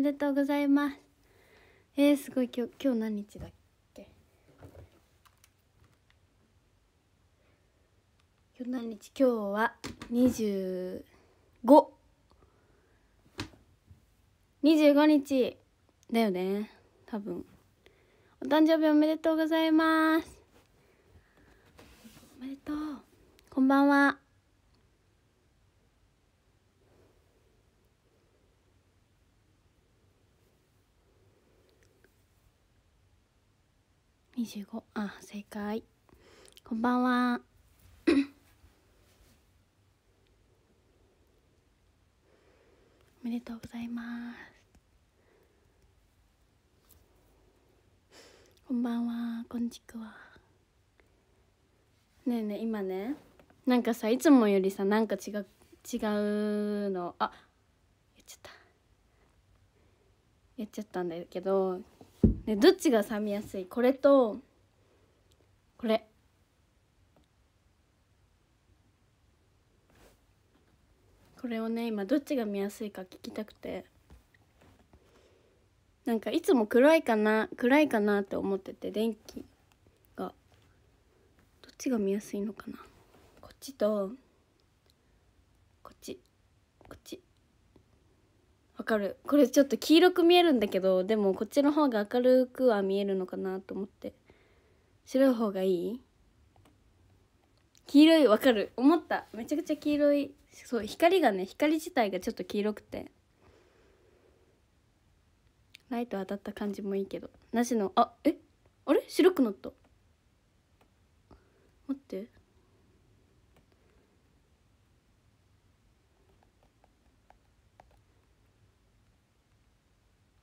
めでとうございますえー、すごい今日今日何日だっけ今日何日今日は25 25日だよね多分お誕生日おめでとうございますおめでとうこんばんは25あ正解こんばんは おめでとうございますこんばんはこんちくわねえねえ今ねなんかさいつもよりさなんか違う違うのあ言っちゃった言っちゃったんだけどね、どっちが冷めやすいこれとこれこれをね今どっちが見やすいか聞きたくてなんかいつも暗いかな暗いかなって思ってて電気がどっちが見やすいのかなこっちとわかるこれちょっと黄色く見えるんだけどでもこっちの方が明るくは見えるのかなと思って白い方がいい黄色いわかる思っためちゃくちゃ黄色いそう光がね光自体がちょっと黄色くてライト当たった感じもいいけどなしのあえあれ白くなった待って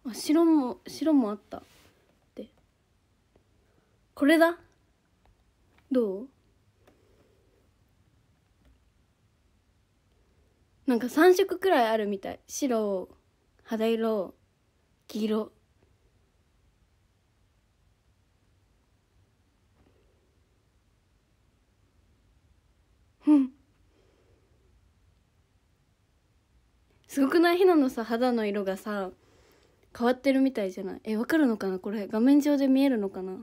あ白も白もあったでこれだどうなんか3色くらいあるみたい白肌色黄色うんすごくないひなのさ肌の色がさ変わってるみたいじゃないえわかるのかなこれ画面上で見えるのかな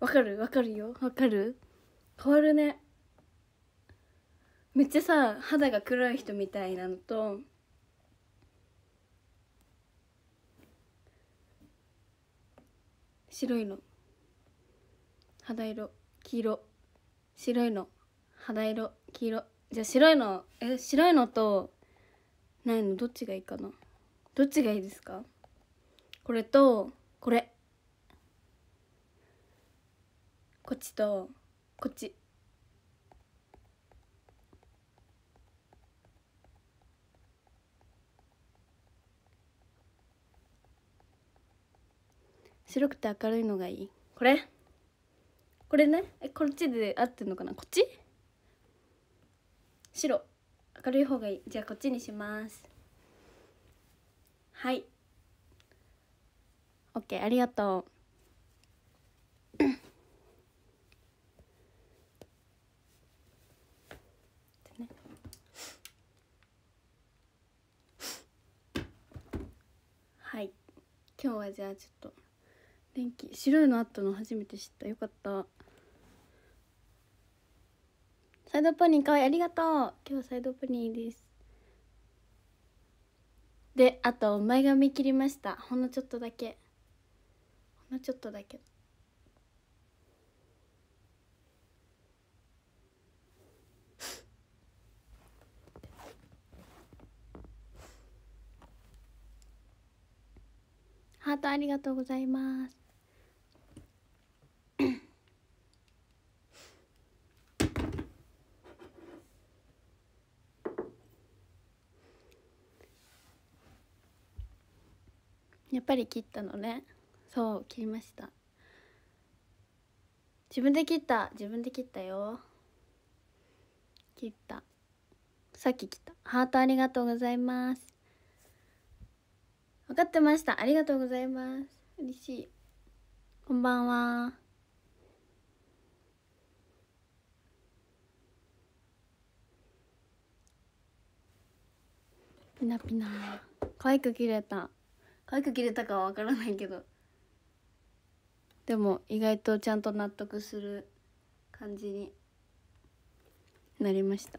わかるわかるよわかる変わるねめっちゃさ肌が黒い人みたいなのと白いの肌色黄色白いの肌色黄色じゃあ白いのえ白いのとないのどっちがいいかなどっちがいいですかこれとこれこっちとこっち白くて明るいのがいいこれこれねえこっちで合ってんのかなこっち白明るい方がいいじゃあこっちにしますはい OK ありがとう はい今日はじゃあちょっと電気白いのあったの初めて知ったよかったサイドポニーかわいいありがとう今日サイドポニーですであと前髪切りましたほんのちょっとだけほんのちょっとだけハートありがとうございます。やっぱり切ったのねそう切りました自分で切った自分で切ったよ切ったさっき切ったハートありがとうございます分かってましたありがとうございます嬉しいこんばんはピナピナ可愛く切れた早く切れたかは分からないけどでも意外とちゃんと納得する感じになりました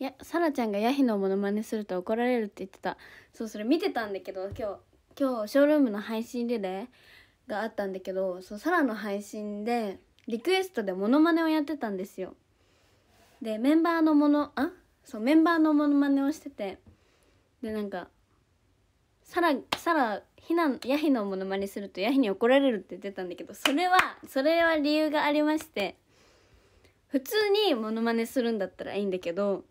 いやさらちゃんがヤヒのモノマネすると怒られるって言ってたそうそれ見てたんだけど今日今日ショールームの配信リレーがあったんだけどそうサラの配信でリクエストでモノマネをやってたんですよでメンバーのものあそうメンバーのモノマネをしててでなんかサラさらひなヤヒのモノマネするとヤヒに怒られるって言ってたんだけどそれはそれは理由がありまして普通にモノマネするんだったらいいんだけど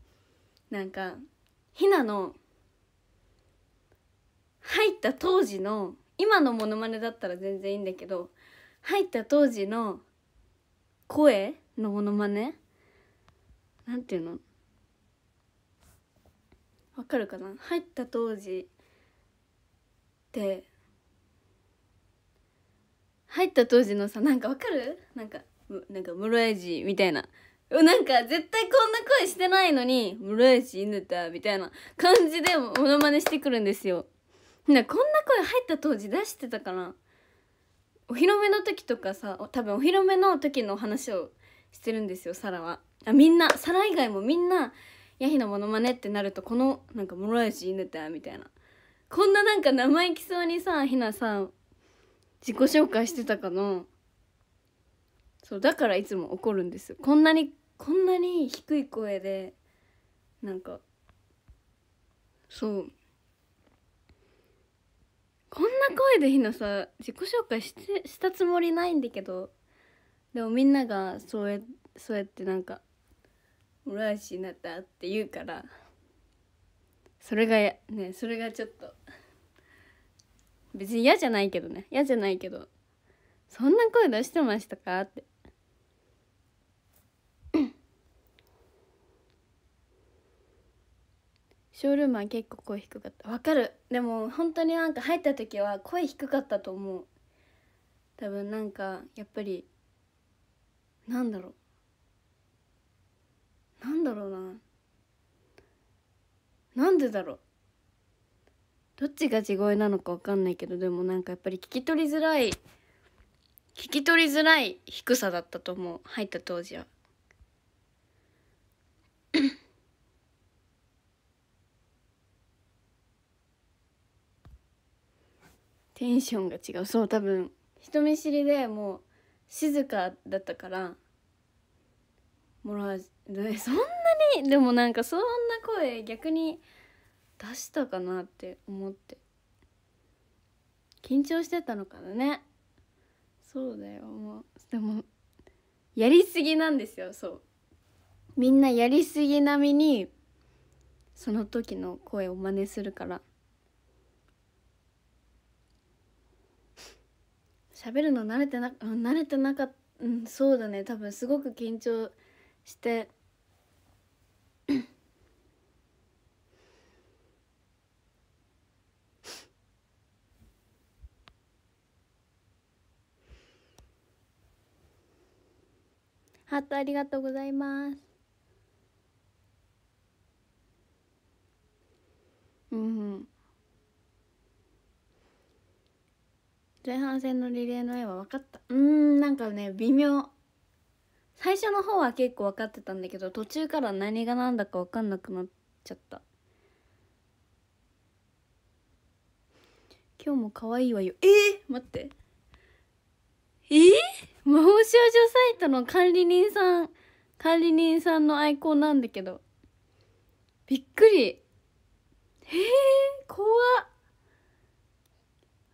なんかひなの入った当時の今のモノマネだったら全然いいんだけど入った当時の声のモノマネなんていうのわかるかな入った当時って入った当時のさなんかわかるなんかなんか室エジみたいななんか絶対こんな声してないのに「室エジ犬だ」みたいな感じでモノマネしてくるんですよ。なこんな声入った当時出してたかなお披露目の時とかさ多分お披露目の時の話をしてるんですよサラはあみんなサラ以外もみんなヤヒのモノマネってなるとこのなんか諸石稲田みたいなこんななんか生意気そうにさひなさ自己紹介してたかなそうだからいつも怒るんですこんなにこんなに低い声でなんかそうこんな声でひなさ自己紹介してしたつもりないんだけどでもみんながそうやそうやってなんか室橋になったって言うからそれがねそれがちょっと別に嫌じゃないけどね嫌じゃないけどそんな声出してましたかって ショールームは結構声低かったわかるでも本当になんか入った時は声低かったと思う多分なんかやっぱりなんだろうなんだろうななんでだろうどっちが地声なのか分かんないけどでもなんかやっぱり聞き取りづらい聞き取りづらい低さだったと思う入った当時は。テンションが違うそう多分人見知りでもう静かだったからもらそんなにでもなんかそんな声逆に出したかなって思って緊張してたのかなねそうだよもうでもやりすぎなんですよそうみんなやりすぎ並みにその時の声を真似するから喋るの慣れてな慣れてなかったうん、そうだね多分すごく緊張して ハートありがとうございますうん前半戦のリレーの絵は分かったうんなんかね微妙最初の方は結構分かってたんだけど途中から何が何だか分かんなくなっちゃった今日も可愛いわよえー、待ってえー、魔法少女サイトの管理人さん管理人さんのアイコンなんだけどびっくりえー、怖っ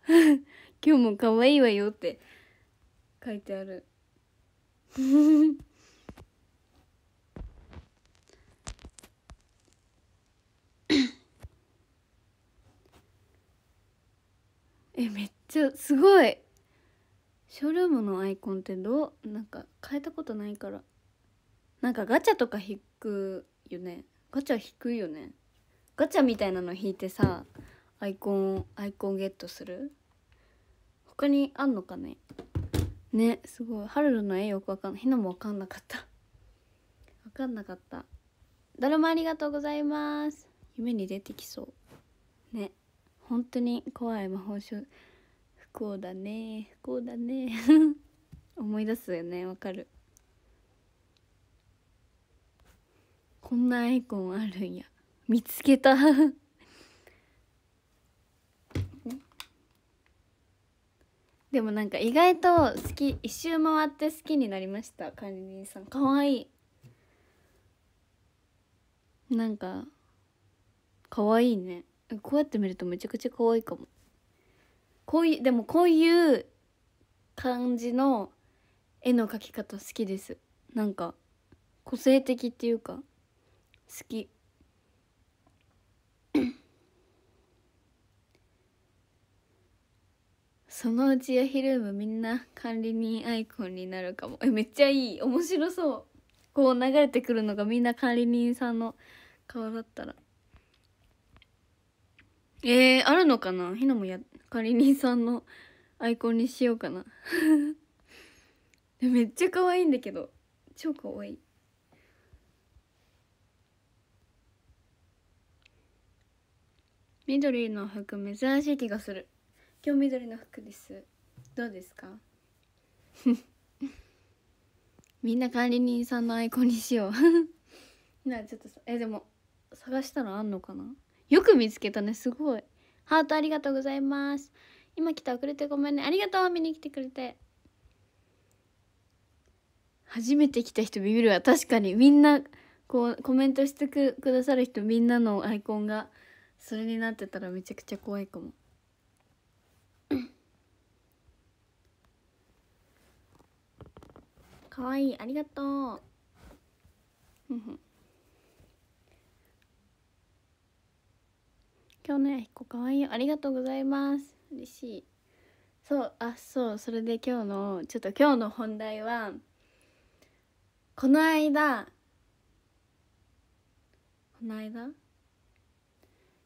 今日も可愛いわよって書いてある えめっちゃすごいショールームのアイコンってどうなんか変えたことないからなんかガチャとか引くよねガチャ引くよねガチャみたいなの引いてさアイコンアイコンゲットする他にあんのかねねすごいハルルの絵よくわかんないひなもわかんなかったわかんなかったドラマありがとうございます夢に出てきそうね本当に怖い魔法書不幸だね不幸だね 思い出すよねわかるこんなアイコンあるんや見つけたでもなんか意外と好き一周回って好きになりました管理人さんかわいいなんかかわいいねこうやって見るとめちゃくちゃ可愛いかもこういうでもこういう感じの絵の描き方好きですなんか個性的っていうか好きそのうちやひるむみんな管理人アイコンになるかもえめっちゃいい面白そうこう流れてくるのがみんな管理人さんの顔だったらえー、あるのかなひなもや管理人さんのアイコンにしようかな めっちゃ可愛いんだけど超可愛い緑の服珍しい気がする今日緑の服ですどうですか みんな管理人さんのアイコンにしよう なちょっとえでも探したらあんのかなよく見つけたねすごいハートありがとうございます今来た遅れてごめんねありがとう見に来てくれて初めて来た人ビビるわ確かにみんなこうコメントしてくださる人みんなのアイコンがそれになってたらめちゃくちゃ怖いかもかわいいありがとう今日のや彦かわいいありがとうございます嬉しいそうあそうそれで今日のちょっと今日の本題はこの間この間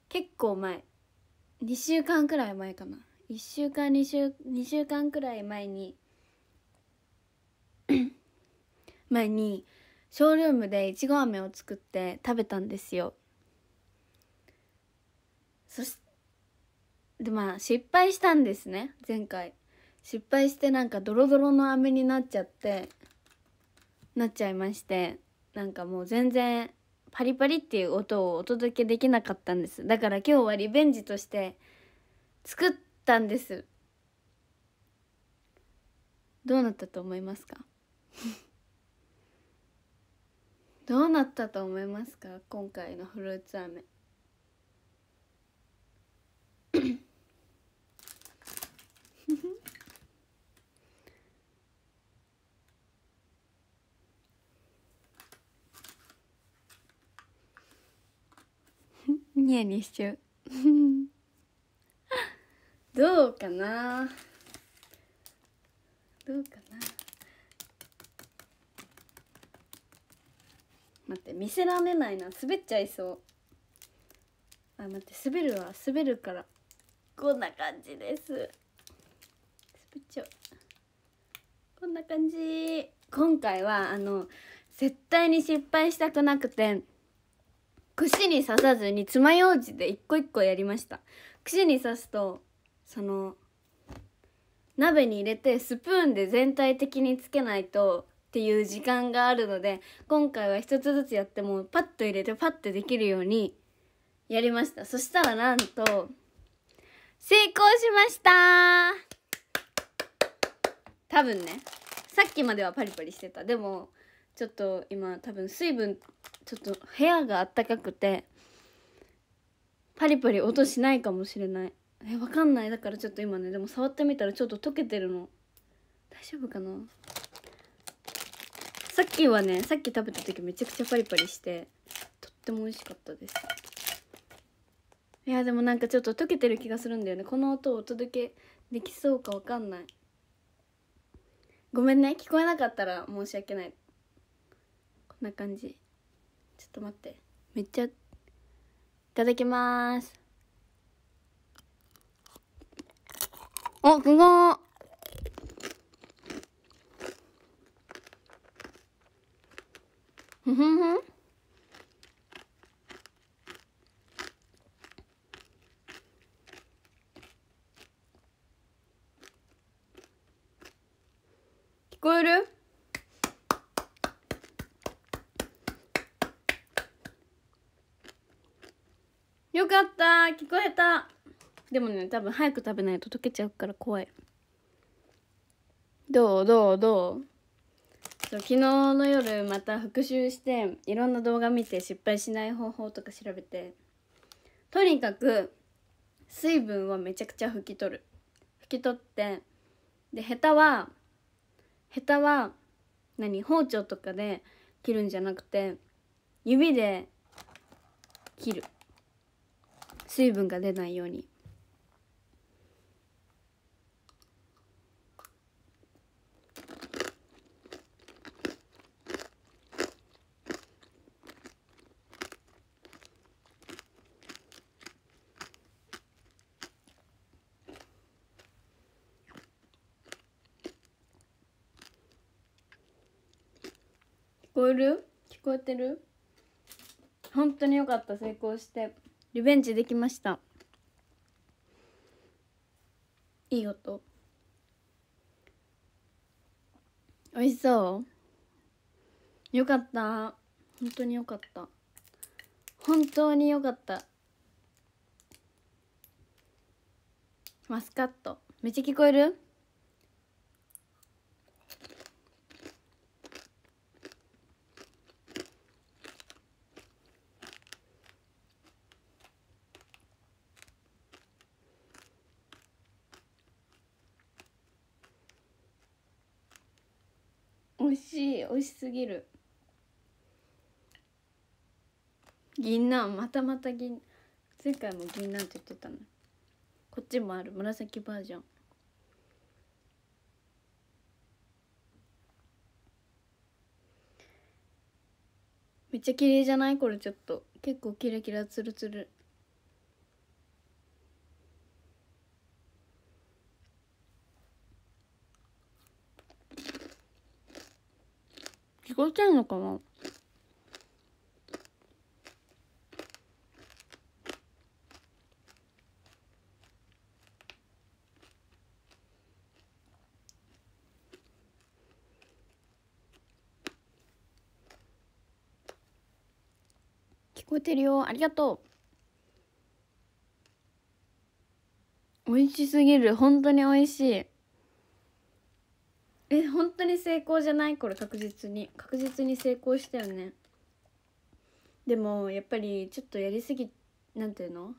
結構前2週間くらい前かな1週間2週 ,2 週間くらい前に前にショールームでいちご飴を作って食べたんですよそしでまあ失敗したんですね前回失敗してなんかドロドロの飴になっちゃってなっちゃいましてなんかもう全然パリパリっていう音をお届けできなかったんですだから今日はリベンジとして作ったんですどうなったと思いますかどうなったと思いますか今回のフルーツ飴ニヤニヤしちゃうどうかなどうかな待って見せられないな滑っちゃいそうあ待って滑るわ滑るからこんな感じです滑っちゃうこんな感じ今回はあの絶対に失敗したくなくて串に刺さずに爪楊枝で一個一個やりました串に刺すとその鍋に入れてスプーンで全体的につけないとっていう時間があるので今回は一つずつやってもパッと入れてパッとできるようにやりましたそしたらなんと成功しました多分ねさっきまではパリパリしてたでもちょっと今多分水分ちょっと部屋があったかくてパリパリ音しないかもしれないえわかんないだからちょっと今ねでも触ってみたらちょっと溶けてるの大丈夫かなさっきはねさっき食べた時めちゃくちゃパリパリしてとっても美味しかったですいやでもなんかちょっと溶けてる気がするんだよねこの音をお届けできそうかわかんないごめんね聞こえなかったら申し訳ないこんな感じちょっと待ってめっちゃいただきますおすごーふふ聞こえるよかった聞こえたでもね多分早く食べないと溶けちゃうから怖いどうどうどうそう昨日の夜また復習していろんな動画見て失敗しない方法とか調べてとにかく水分をめちゃくちゃ拭き取る拭き取ってでヘタはヘタは何包丁とかで切るんじゃなくて指で切る水分が出ないようにる聞こえてる本当によかった成功してリベンジできましたいい音美味しそうよかった本当によかった本当によかったマスカットめっちゃ聞こえる味しい美味しすぎる銀杏またまた銀前回も銀杏って言ってたのこっちもある紫バージョンめっちゃ綺麗じゃないこれちょっと結構キラキラツルツルかな聞こえてるよありがとう美味しすぎる本当に美味しいえ本当に成功じゃないこれ確実に確実に成功したよねでもやっぱりちょっとやりすぎなんていうの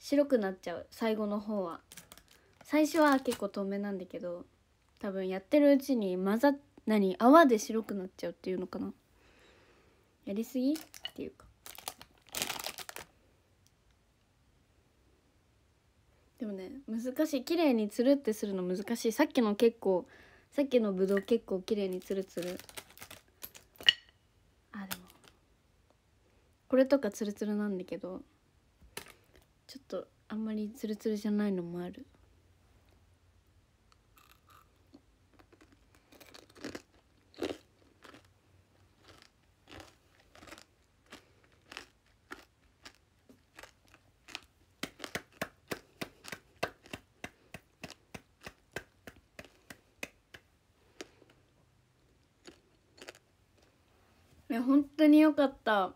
白くなっちゃう最後の方は最初は結構透明なんだけど多分やってるうちに混ざっ何泡で白くなっちゃうっていうのかなやりすぎっていうかでもね難しい綺麗につるってするの難しいさっきの結構さっきのぶどう結構綺麗にツルツルあでもこれとかツルツルなんだけどちょっとあんまりツルツルじゃないのもあるよかった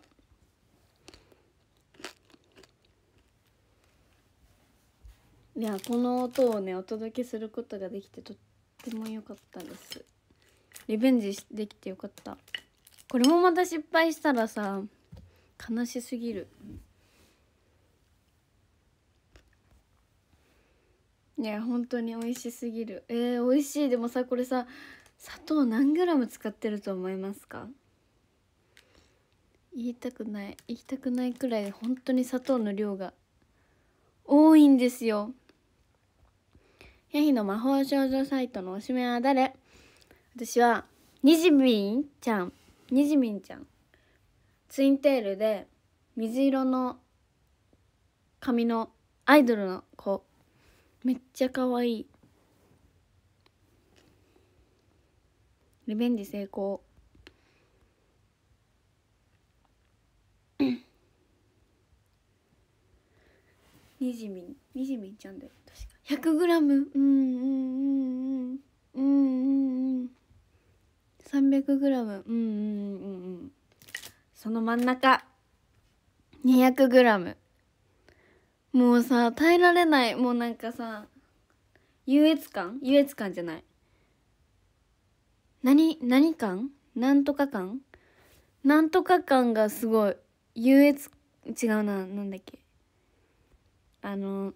いやこの音をねお届けすることができてとっても良かったですリベンジできてよかったこれもまた失敗したらさ悲しすぎるね本当に美味しすぎるえー、美味しいでもさこれさ砂糖何グラム使ってると思いますか言いたくない言いたくないくらい本当に砂糖の量が多いんですよヤヒの魔法少女サイトのおしめは誰私はにじみんちゃんにじみんちゃんツインテールで水色の髪のアイドルの子めっちゃ可愛いリベンジ成功にじみにじみちゃんだよ確か 100g うんうんうんうんうんうん 300g うんうんうんうんその真ん中 200g もうさ耐えられないもうなんかさ優越感優越感じゃない何何感なんとか感なんとか感がすごい優越違うななんだっけあの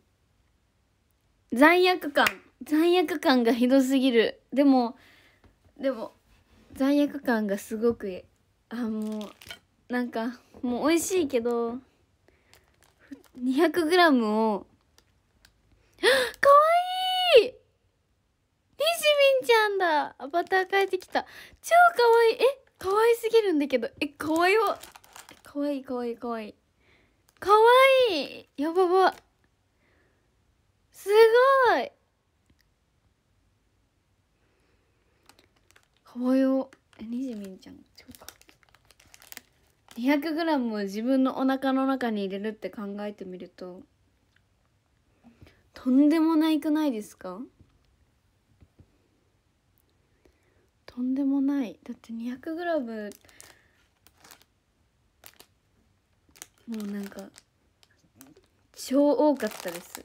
罪悪感罪悪感がひどすぎるでもでも罪悪感がすごくあもうなんかもう美味しいけど 200g をかわいいにじみんちゃんだアバター変えてきた超かわいいえかわいすぎるんだけどえかわいわかわいいかわいいかわいいかわいいやばばすごいかわよえにじみんちゃん違うか 200g を自分のお腹の中に入れるって考えてみるととんでもないくないですかとんでもないだって 200g もうなんか超多かったです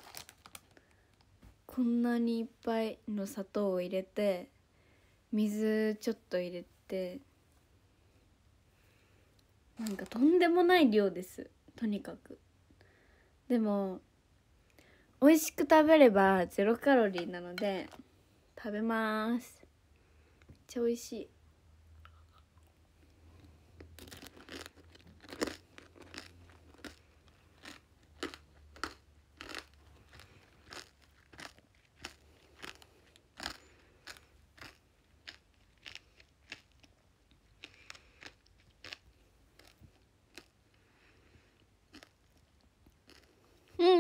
こんなにいっぱいの砂糖を入れて水ちょっと入れてなんかとんでもない量ですとにかくでも美味しく食べればゼロカロリーなので食べますめっちゃ美味しい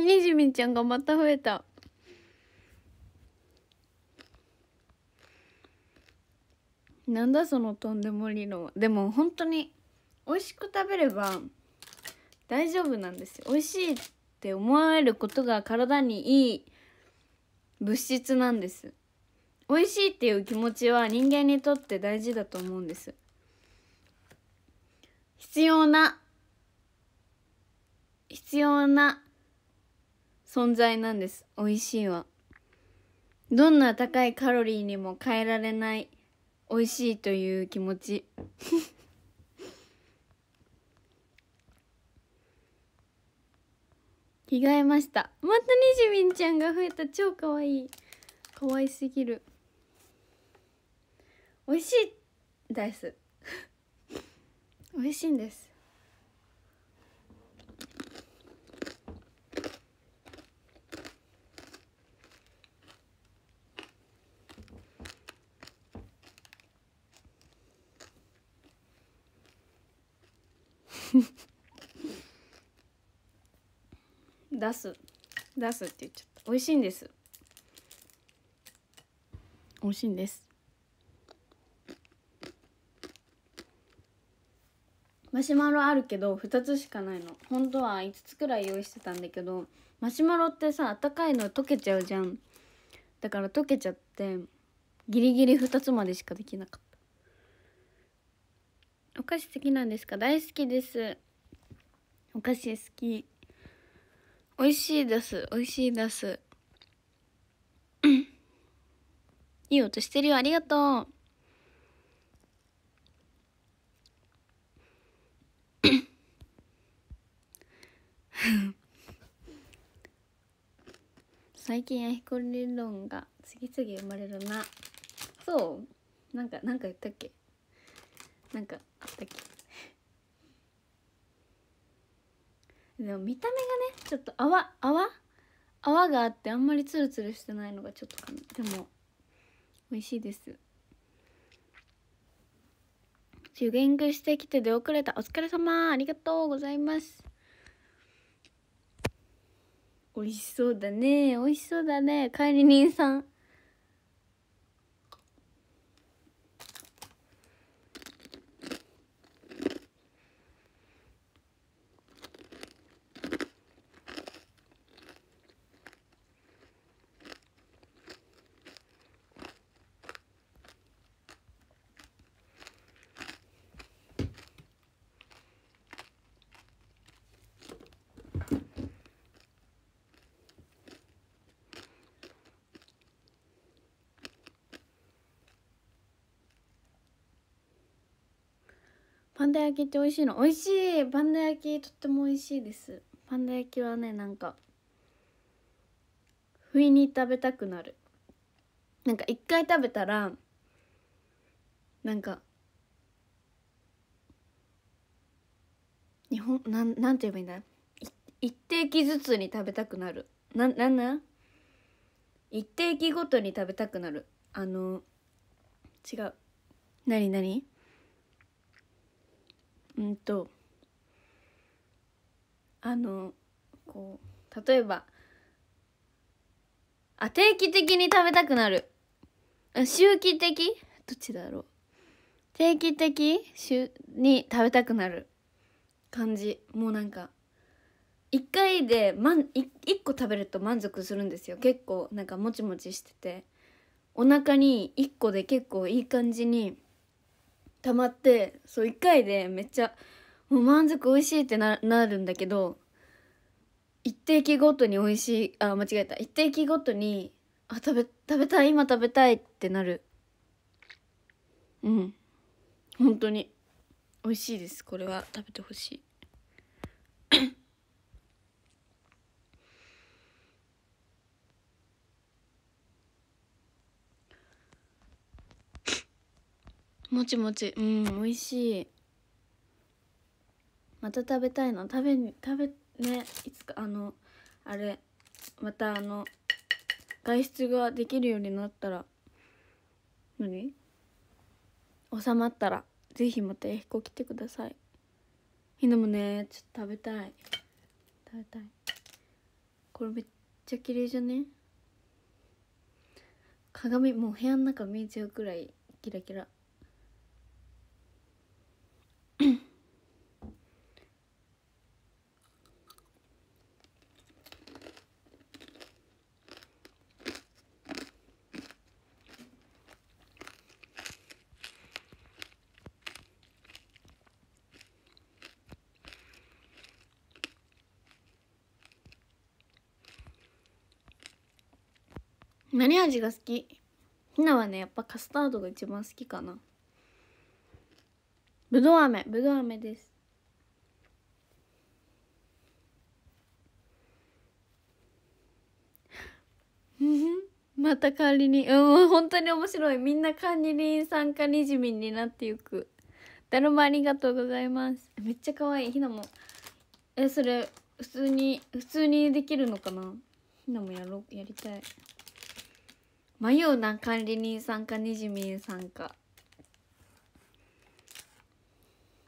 にじみちゃんがまた増えたなんだそのとんでも理論でも本当に美味しく食べれば大丈夫なんですよ美味しいって思われることが体にいい物質なんです美味しいっていう気持ちは人間にとって大事だと思うんです必要な必要な存在なんです美味しいはどんな高いカロリーにも変えられない美味しいという気持ち 着替えましたまたにじみんちゃんが増えた超かわいいかわいすぎる美味しいです美味しいんです出す出すって言っちゃった美味しいんです美味しいんですマシュマロあるけど2つしかないの本当は5つくらい用意してたんだけどマシュマロってさあったかいの溶けちゃうじゃんだから溶けちゃってギリギリ2つまでしかできなかったお菓子好きなんですか大好きですお菓子好き美味しいです美味しいですいい音してるよありがとう最近やひこ理論が次々生まれるなそうなんかなんか言ったっけなんかあったっけでも見た目がねちょっと泡泡泡があってあんまりツルツルしてないのがちょっとかなでも美味しいですングしてきて出遅れたお疲れ様ありがとうございます美味しそうだね美味しそうだね帰り人さんパンダ焼きって美味しいの美味しいパンダ焼きとっても美味しいですパンダ焼きはねなんか不意に食べたくなるなんか一回食べたらなんか日本なんなんて言えばいいんだい一定期ずつに食べたくなるななんなん一定期ごとに食べたくなるあの違う何何うんとあのこう例えばあ定期的に食べたくなる周期的どっちだろう定期的週に食べたくなる感じもうなんか1回で満 1, 1個食べると満足するんですよ結構なんかもちもちしててお腹に1個で結構いい感じに溜まってそう1回でめっちゃもう満足美味しいってなるんだけど一定期ごとに美味しいあ間違えた一定期ごとにあ食べ食べたい今食べたいってなるうん本当に美味しいですこれは食べてほしいもちもちうん美味しいまた食べたいの食べに食べねいつかあのあれまたあの外出ができるようになったら何収まったらぜひまたえひこ来てくださいひなもねちょっと食べたい食べたいこれめっちゃ綺麗じゃね鏡もう部屋の中見えちゃうくらいキラキラ何味が好きひなはねやっぱカスタードが一番好きかなぶどう飴ぶどう飴ですまた管理人うん本当に面白いみんな管理人さんかにじみになっていくだるまありがとうございますめっちゃ可愛いひなもえそれ普通に普通にできるのかなひなもやろうやりたい迷うな管理人さんかにじみんさんか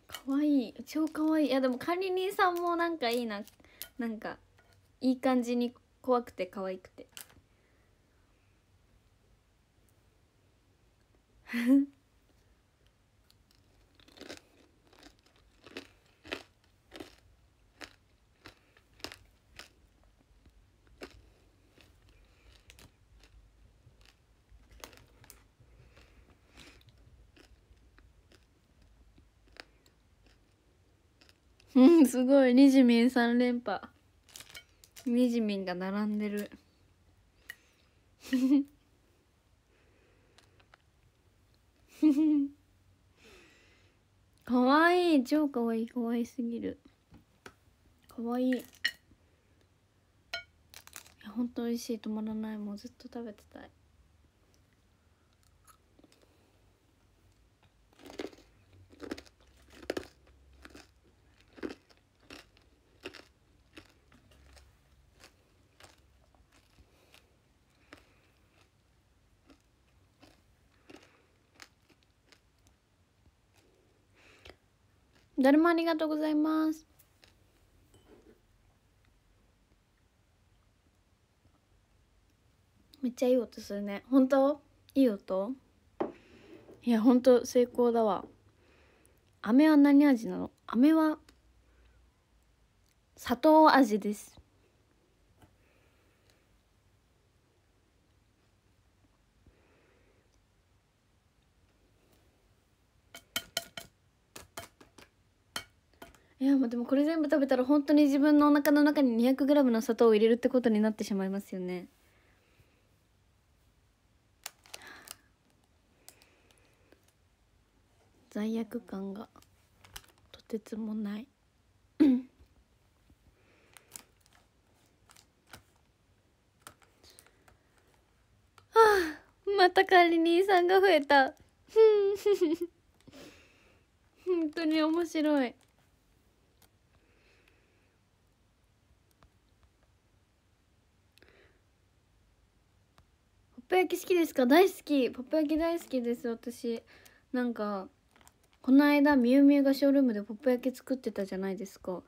かわいい超かわいいいやでも管理人さんもなんかいいななんかいい感じに怖くて可愛くてうんすごいにじみん3連覇にじみんが並んでる かわいい超かわいいかわいすぎるかわいいいやほんと美味しい止まらないもうずっと食べてたい誰もありがとうございます。めっちゃいい音するね。本当いい音いや、本当成功だわ。飴は何味なの飴は砂糖味です。いやまあでもこれ全部食べたら本当に自分のお腹の中に 200g の砂糖を入れるってことになってしまいますよね罪悪感がとてつもないはあまた管理人さんが増えた本当に面白いッ焼き好きですか大好きポップ焼き大好きです私なんかこの間みゆみゆがショールームでポップ焼き作ってたじゃないですか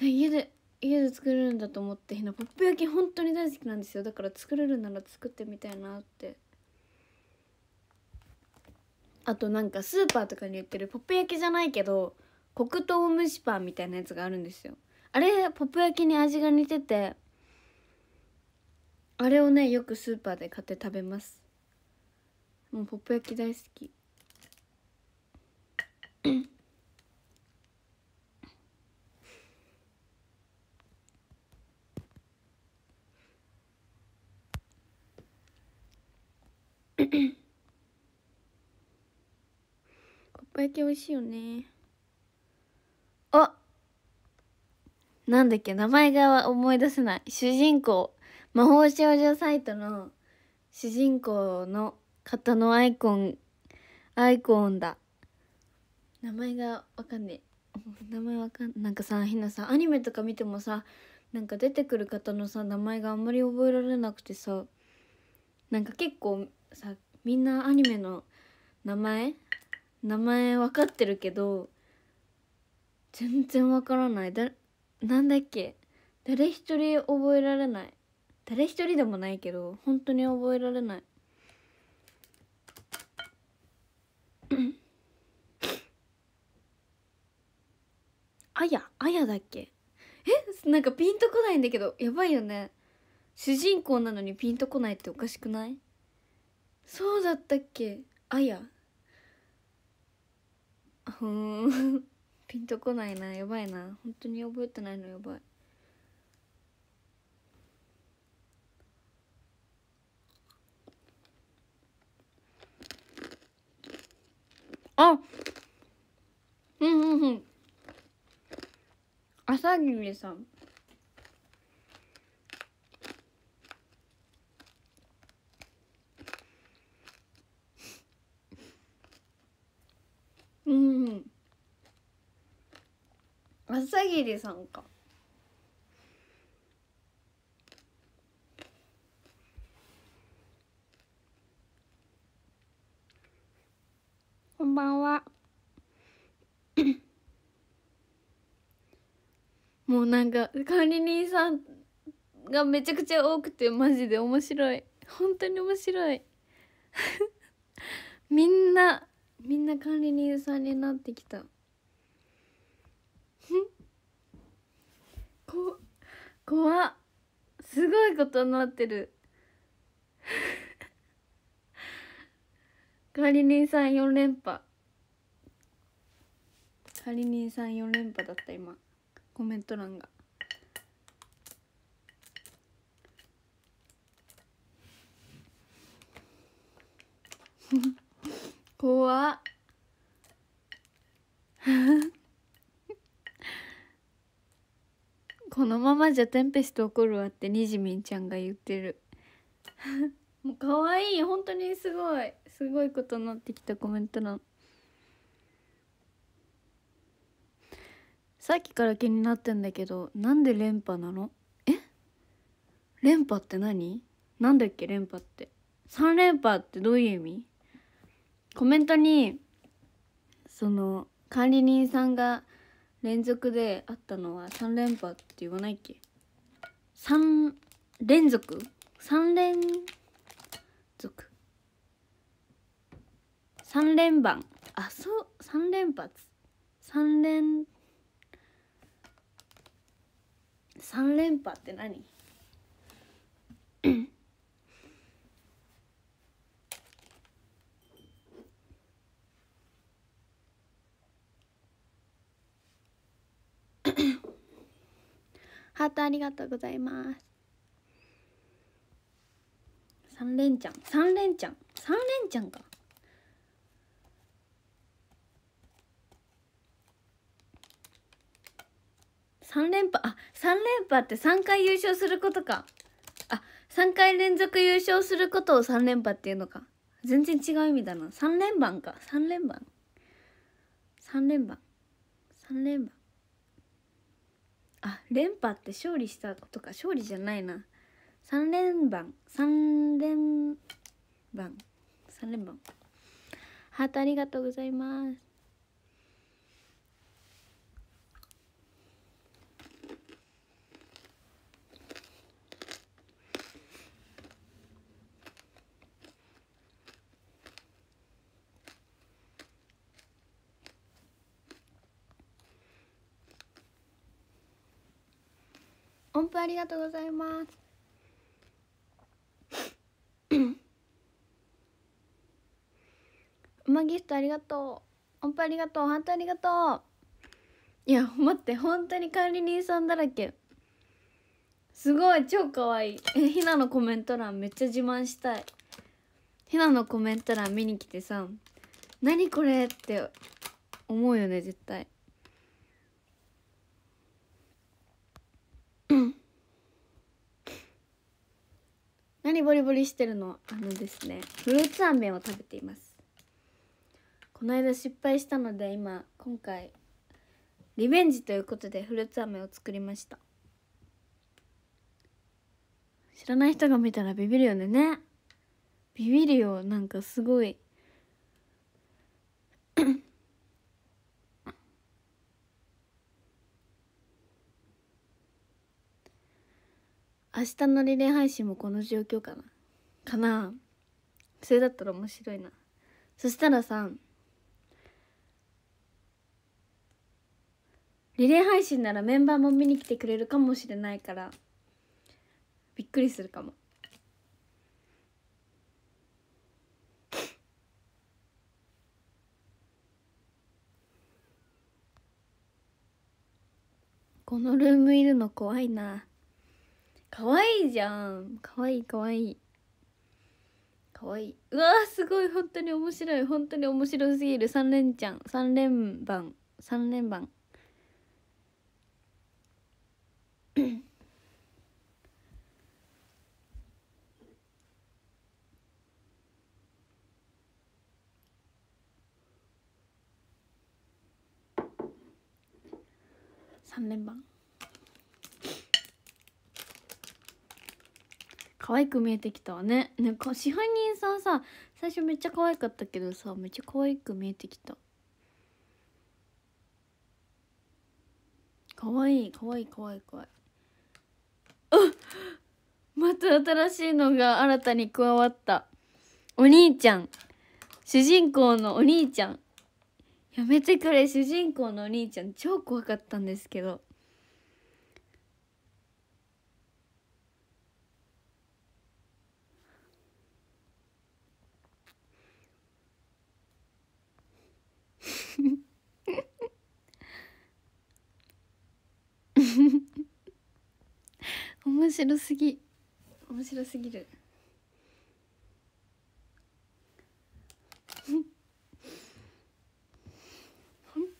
家で家で作れるんだと思ってひなポップ焼き本当に大好きなんですよだから作れるなら作ってみたいなってあとなんかスーパーとかに売ってるポップ焼きじゃないけど黒糖蒸しパンみたいなやつがあるんですよあれポップ焼きに味が似ててあれをねよくスーパーで買って食べますもうポップ焼き大好きポップ焼き美味しいよねあなんだっけ名前が思い出せない主人公魔法少女サイトの主人公の方のアイコン、アイコンだ。名前がわかんねえ。名前わかん、なんかさ、ひなさ、アニメとか見てもさ、なんか出てくる方のさ、名前があんまり覚えられなくてさ、なんか結構さ、みんなアニメの名前名前分かってるけど全然分からないだなんだっけ誰一人覚えられない誰一人でもないけど本当に覚えられない あやあやだっけえなんかピンとこないんだけどやばいよね主人公なのにピンとこないっておかしくないそうだったっけあやふん ピンとこないなやばいな本当に覚えてないのやばいあうんうんうん朝霧さんうん朝霧さんかこんばんは。もうなんか管理人さんがめちゃくちゃ多くてマジで面白い本当に面白い みんなみんな管理人さんになってきた こ怖すごいことになってる管理人さん四連覇管理人さん4連覇だった今コメント欄が。怖っ このままじゃテンペスト怒るわってにじみんちゃんが言ってる もう可愛い本当にすごいすごいことになってきたコメント欄さっきから気になってんだけどなんで連覇なのえ連覇って何なんだっけ連覇って3連覇ってどういう意味コメントにその管理人さんが連続であったのは3連覇って言わないっけ3連続3連続三連番あそう三連発三連三連覇って何 ハートありがとうございます三連ちゃん三連ちゃん三連ちゃんか3連覇あ3連覇って3回優勝することかあ3回連続優勝することを3連覇っていうのか全然違う意味だな3連番か3連番3連番3連番あ連覇って勝利したことか勝利じゃないな3連番3連番3連番ハートありがとうございます音符ありがとうございますま ギフトありがとう音符ありがとう本当ありがとういや待って本当に管理人さんだらけすごい超かわいいえひなのコメント欄めっちゃ自慢したいひなのコメント欄見に来てさ「何これ?」って思うよね絶対。何ボリボリしてるのあのですねフルーツ飴を食べていますこの間失敗したので今今回リベンジということでフルーツ飴を作りました知らない人が見たらビビるよねねビビるよなんかすごい明日のリレー配信もこの状況かなかなそれだったら面白いなそしたらさリレー配信ならメンバーも見に来てくれるかもしれないからびっくりするかもこのルームいるの怖いなかわいいじゃんかわいいかわいい愛いうわすごい本当に面白い本当に面白すぎる3連ちゃん3連番3連番3連番可愛く見えてきたわねなんか支配人さんさ最初めっちゃ可愛かったけどさめっちゃ可愛く見えてきた可愛い可愛い可愛い可愛いあまた新しいのが新たに加わったお兄ちゃん主人公のお兄ちゃんやめてくれ主人公のお兄ちゃん超怖かったんですけど 面白すぎ面白すぎる本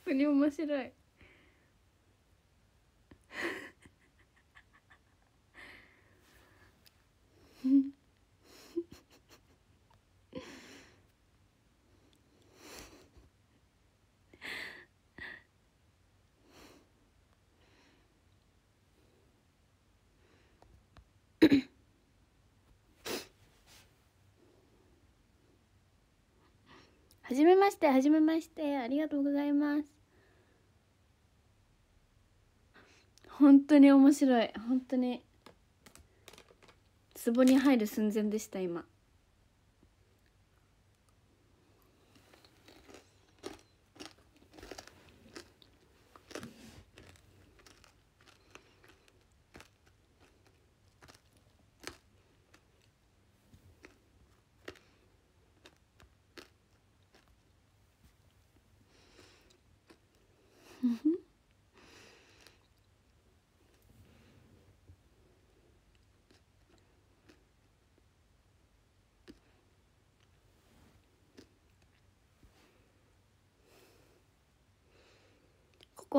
当に面白い Mm-hmm. はじめましてはじめましてありがとうございます本当に面白い本当に壺に入る寸前でした今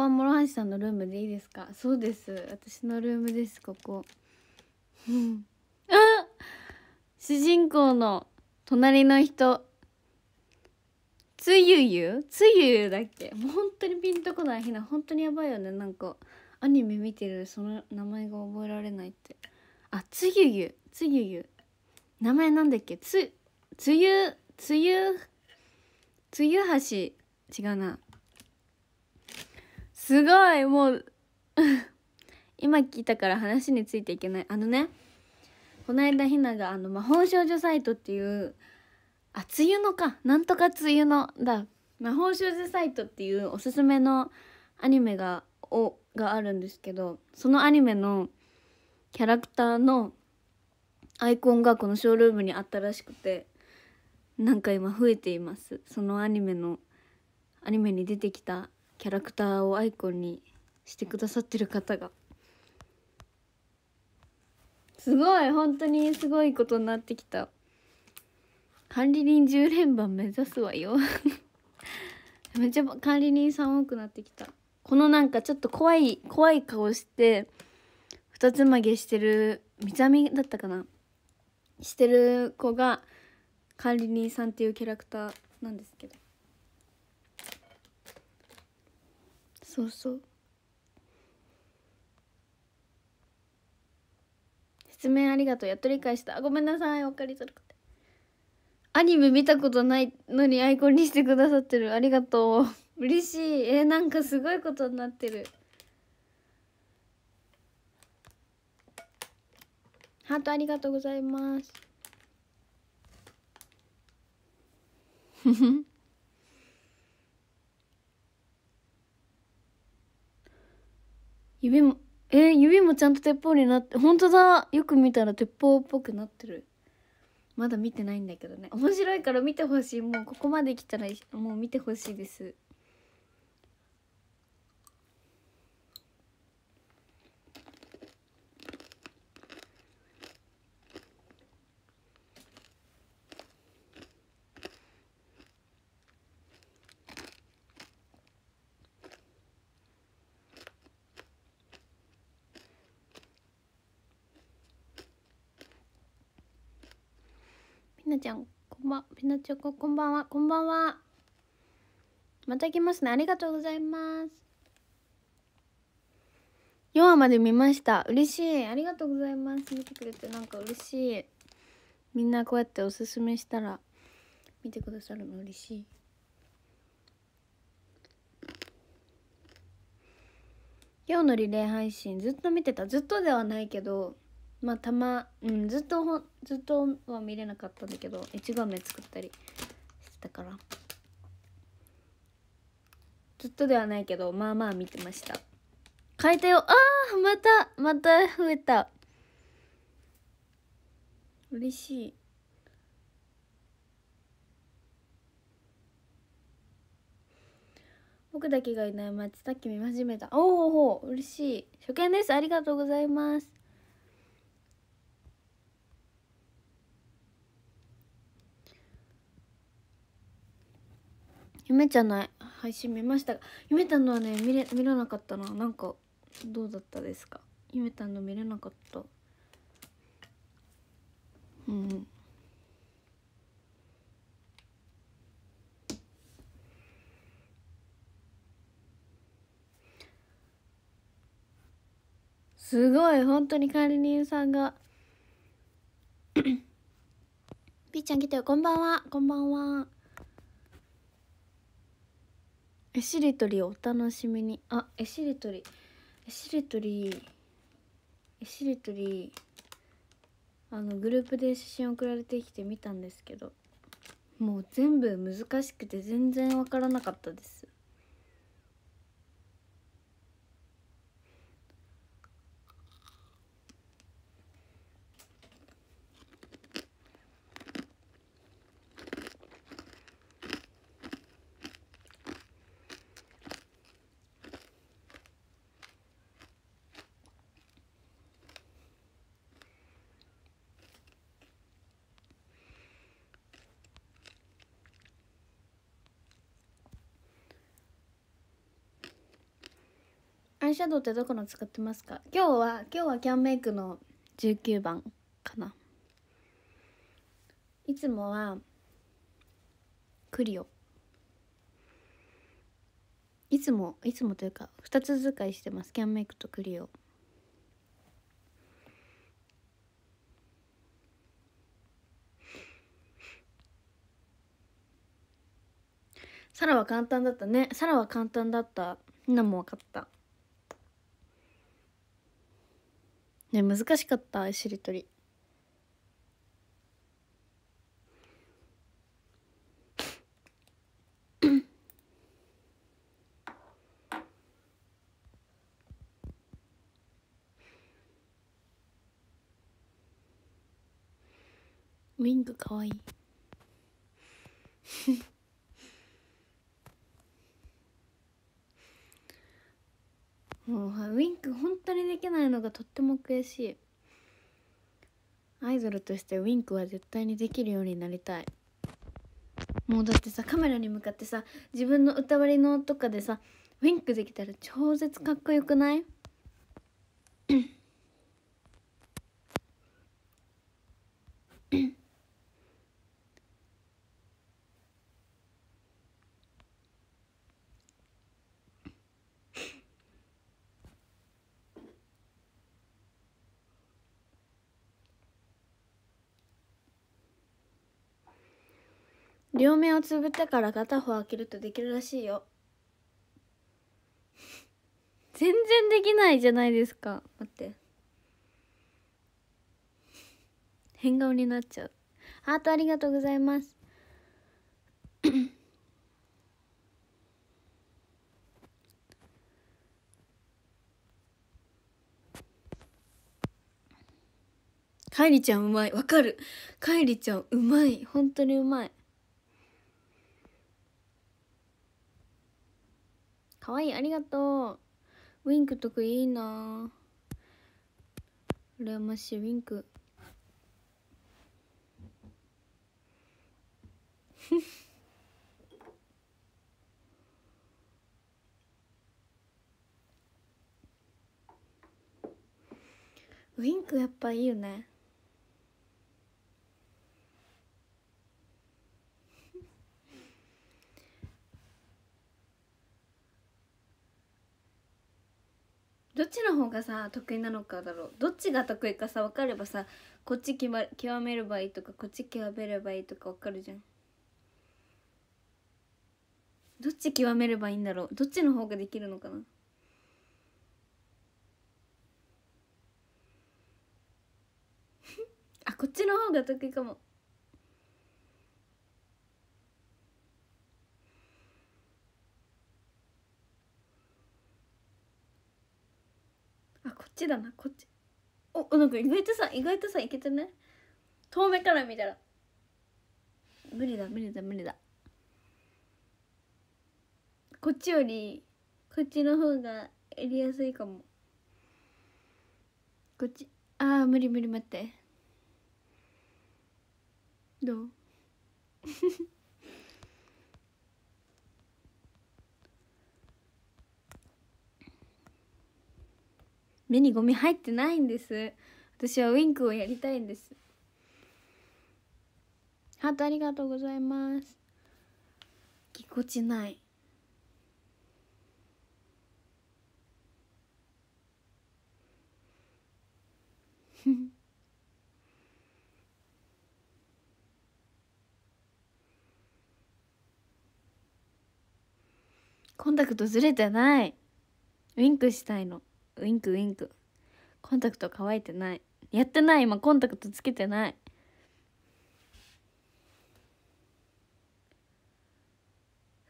は諸橋さんのルームでいいですかそうです私のルームですここ主人公の隣の人つゆゆつゆゆだっけもう本当にピンとこないひな本当にやばいよねなんかアニメ見てるその名前が覚えられないってあつゆゆつゆゆ名前なんだっけつつゆつゆつゆ橋違うなすごいもう 今聞いたから話についていけないあのねこの間ひながあの魔法少女サイトっていうあ梅雨のかなんとか梅雨のだ魔法少女サイトっていうおすすめのアニメがをがあるんですけどそのアニメのキャラクターのアイコンがこのショールームにあったらしくてなんか今増えていますそのアニメのアニメに出てきたキャラクターをアイコンにしてくださってる方がすごい本当にすごいことになってきた管理人10連番目指すわよ めっちゃ管理人さん多くなってきたこのなんかちょっと怖い怖い顔して二つ曲げしてる三つ編みだったかなしてる子が管理人さんっていうキャラクターなんですけどそうそう説明ありがとうやっと理解したごめんなさい分かりづらくてアニメ見たことないのにアイコンにしてくださってるありがとう嬉しいえー、なんかすごいことになってるハートありがとうございます指もえー、指もちゃんと鉄砲になって本当だよく見たら鉄砲っぽくなってるまだ見てないんだけどね面白いから見てほしいもうここまで来たらもう見てほしいですちゃんこんばんみなちょここんばんはこんばんはまた来ますねありがとうございます4話まで見ました嬉しいありがとうございます見てくれてなんか嬉しいみんなこうやっておすすめしたら見てくださるの嬉しい今日のリレー配信ずっと見てたずっとではないけどまあたま、うん、ずっとほずっとは見れなかったんだけど1番目作ったりしてたからずっとではないけどまあまあ見てました変えたよあーまたまた増えた嬉しい僕だけがいない街さっき見始めたおお嬉しい初見ですありがとうございます夢ちゃんの配信見ましたが夢ちゃんのはね見れ見れなかったななんかどうだったですか夢ちゃんの見れなかったうんすごい本当に管理人さんがぴ ーちゃん来てよこんばんはこんばんはえしりとりお楽しみにあえしりとりえしりとりえしりとりあのグループで写真送られてきて見たんですけどもう全部難しくて全然わからなかったですシャドウってどこの使ってますか今日は今日はキャンメイクの19番かないつもはクリオいつもいつもというか2つ使いしてますキャンメイクとクリオサラは簡単だったねサラは簡単だったみんなも分かったね難しかったしりとりウィングかわいいもうウィンク本当にできないのがとっても悔しいアイドルとしてウィンクは絶対にできるようになりたいもうだってさカメラに向かってさ自分の歌割りのとかでさウィンクできたら超絶かっこよくない両目をつぶってから片方開けるとできるらしいよ全然できないじゃないですか待って変顔になっちゃうハートありがとうございますかいりちゃんうまいわかるかいりちゃんうまい本当にうまいかわいいありがとうウィンクとかいいな羨ましいウィンクウィンクやっぱいいよねどっちの方がさ得意なのかだろうどっちが得意かさ分かればさこっち極めればいいとかこっち極めればいいとか分かるじゃんどっち極めればいいんだろうどっちの方ができるのかな あこっちの方が得意かもちだなこっちおなんか意外とさ意外とさいけてね遠目から見たら無理だ無理だ無理だこっちよりこっちの方がやりやすいかもこっちああ無理無理待ってどう 目にゴミ入ってないんです私はウィンクをやりたいんですハートありがとうございますぎこちない コンタクトずれてないウィンクしたいのウインクウインクコンタクト乾いてないやってない今コンタクトつけてない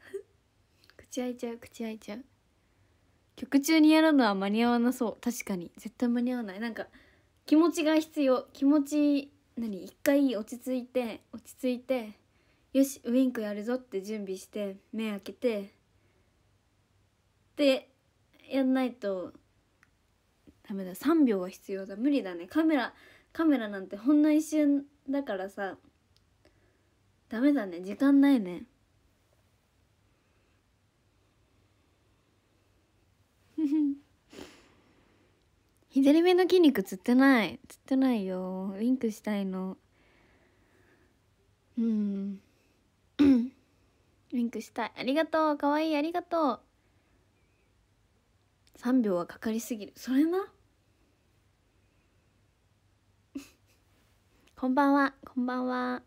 口開いちゃう口開いちゃう曲中にやるのは間に合わなそう確かに絶対間に合わないなんか気持ちが必要気持ち何一回落ち着いて落ち着いてよしウインクやるぞって準備して目開けてでやんないとダメだ3秒は必要だ無理だねカメラカメラなんてほんの一瞬だからさダメだね時間ないね 左目の筋肉つってないつってないよウィンクしたいのうんウィンクしたいありがとうかわいいありがとう3秒はかかりすぎるそれなこんばんはこんばんは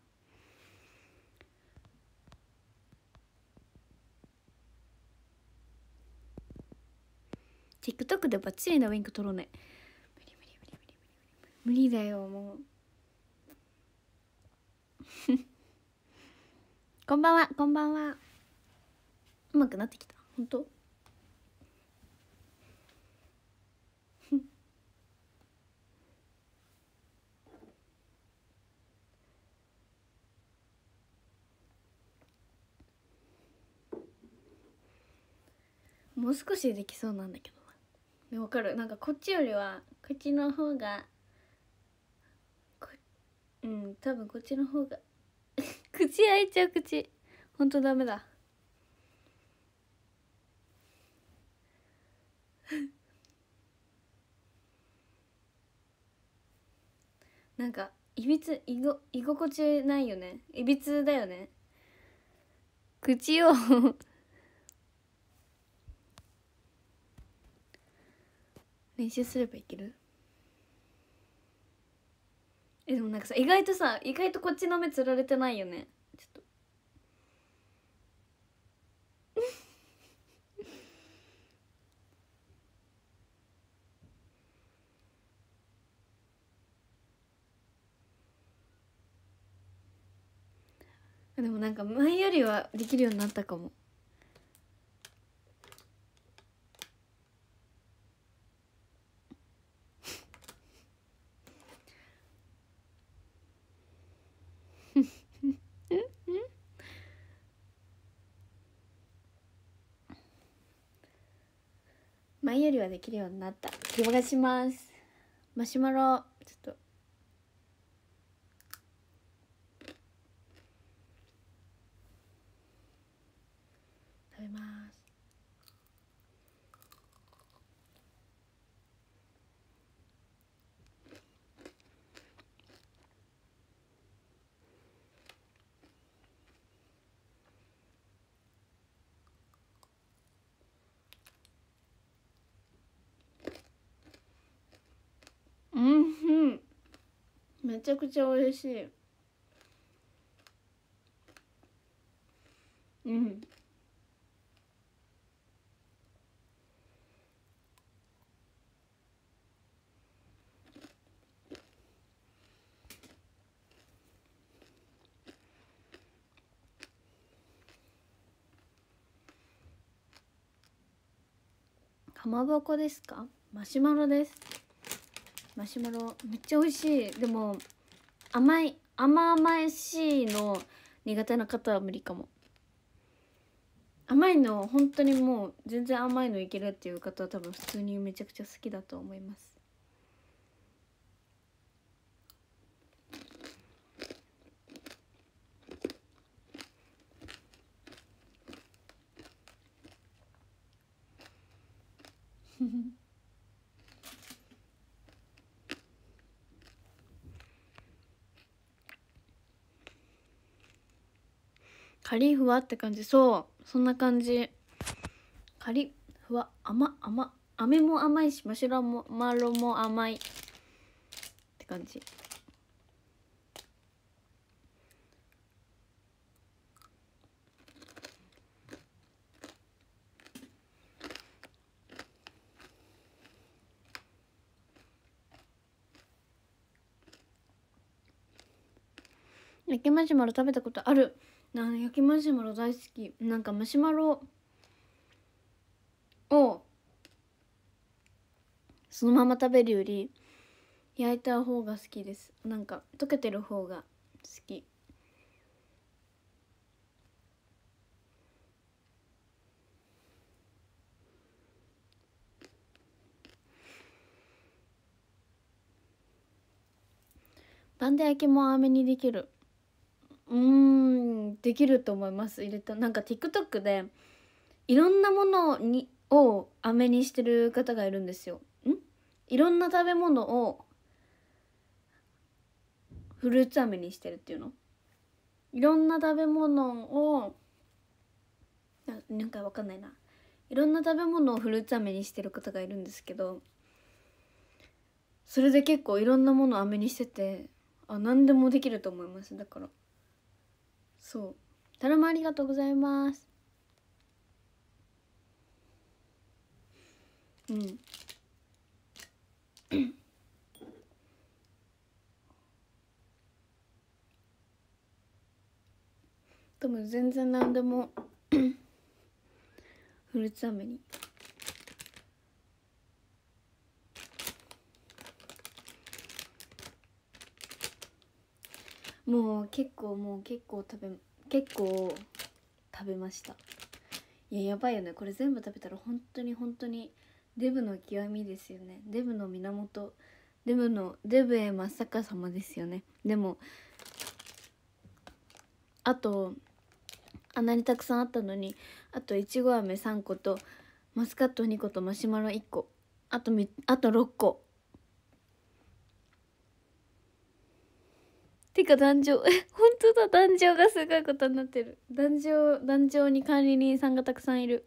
ティックトックでバッチリなウィンク取ろうね無理無理無理無理無理無理だよもう こんばんはこんばんはうまくなってきた本当もう少しできそうなんだけどなでわかるなんかこっちよりはこっちの方がうん多分こっちの方が 口開いちゃう口ほんとダメだ なんかいびつご居心地ないよねいびつだよね口を練習すればいけるえでもなんかさ意外とさ意外とこっちの目つられてないよねちょっと でもなんか前よりはできるようになったかも。前よりはできるようになった気がしますマシュマロちょっとうんうんめちゃくちゃ美味しいうんかまぼこですかマシュマロですマシュマロめっちゃ美味しいでも甘い甘々しいの苦手な方は無理かも甘いの本当にもう全然甘いのいけるっていう方は多分普通にめちゃくちゃ好きだと思いますカリフワって感じそうそんな感じカリフワ甘甘飴も甘いしマシュラもマロも甘いって感じ焼きマシュマロ食べたことある焼きマシュマロ大好きなんかマシュマロをそのまま食べるより焼いた方が好きですなんか溶けてる方が好きバンで焼きも多めにできるうんできると思います入れたなんか TikTok でいろんなものにを飴にしてる方がいるんですよんいろんな食べ物をフルーツ飴にしてるっていうのいろんな食べ物をなんかわかんないないろんな食べ物をフルーツ飴にしてる方がいるんですけどそれで結構いろんなものを飴にしててあ何でもできると思いますだから。そうドラマありがとうございますうん 多分全然何でも フルーツ飴にもう結構もう結構食べ結構食べましたいややばいよねこれ全部食べたら本当に本当にデブの極みですよねデブの源デブのデブへ真っ逆さまですよねでもあとあんなにたくさんあったのにあといちご飴3個とマスカット2個とマシュマロ1個あとあと6個てか壇上、え、本当だ、壇上がすごいことになってる。壇上、壇上に管理人さんがたくさんいる。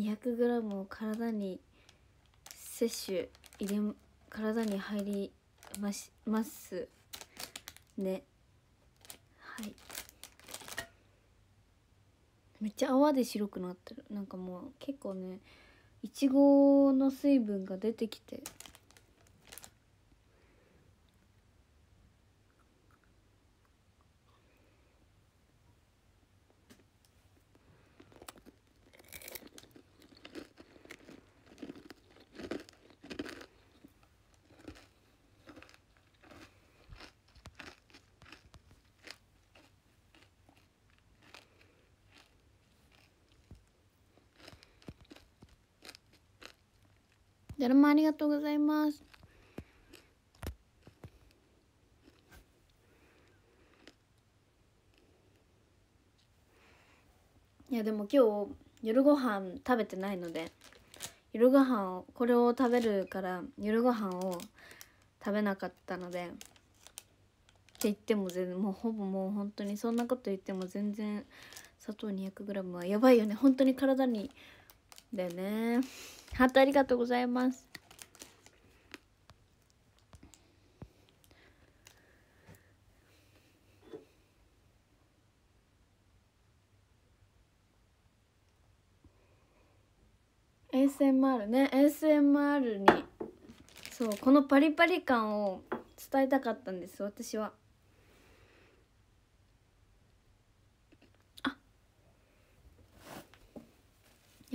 200g を体に摂取入れ体に入りましますねはいめっちゃ泡で白くなってるなんかもう結構ねいちごの水分が出てきてどもありがとうございます。いやでも今日夜ご飯食べてないので夜ご飯をこれを食べるから夜ご飯を食べなかったのでって言っても全然もうほぼもう本当にそんなこと言っても全然砂糖 200g はやばいよね本当に体にでねハートありがとうございますエ ASMR ね ASMR にそうこのパリパリ感を伝えたかったんです私は。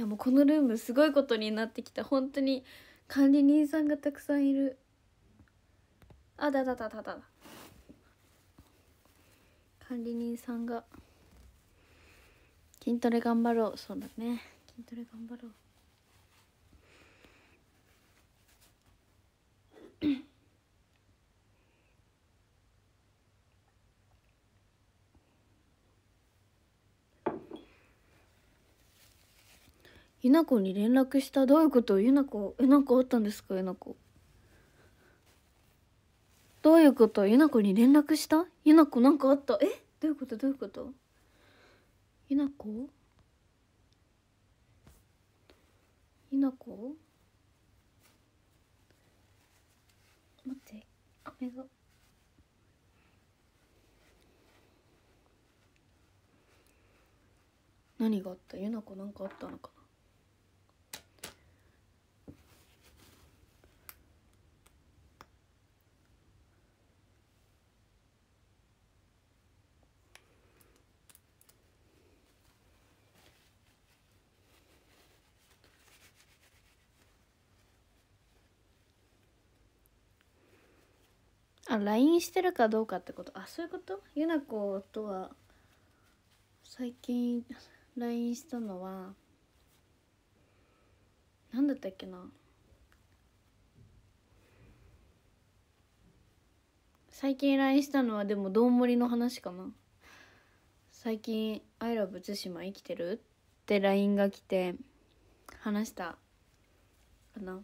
やもうこのルームすごいことになってきた本当に管理人さんがたくさんいるあだだだだだ管理人さんが筋トレ頑張ろうそうだね筋トレ頑張ろうゆなこに連絡したどういうことゆなこえなんかあったんですかゆなこどういうことゆなこに連絡したゆなこなんかあったえどういうことどういうことゆなこゆなこ待って目が。何があったゆなこなんかあったのかなあ LINE してるかどうかってことあそういうことゆなことは最近 LINE したのは何だったっけな最近 LINE したのはでもどんもりの話かな最近「アイラブ対馬生きてる?」って LINE が来て話したかな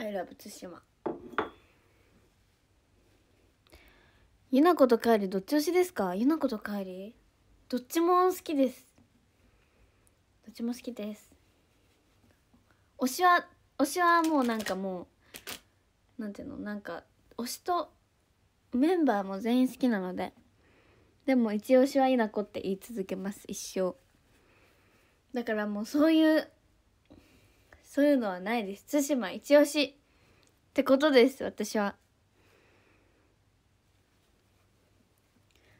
アイラブ対馬ゆなことかえりどっち推しですかゆなことかえりどっちも好きですどっちも好きです推しは推しはもうなんかもうなんていうのなんか推しとメンバーも全員好きなのででも一押しはゆな子って言い続けます一生だからもうそういうそういうのはないです対馬一押しってことです私は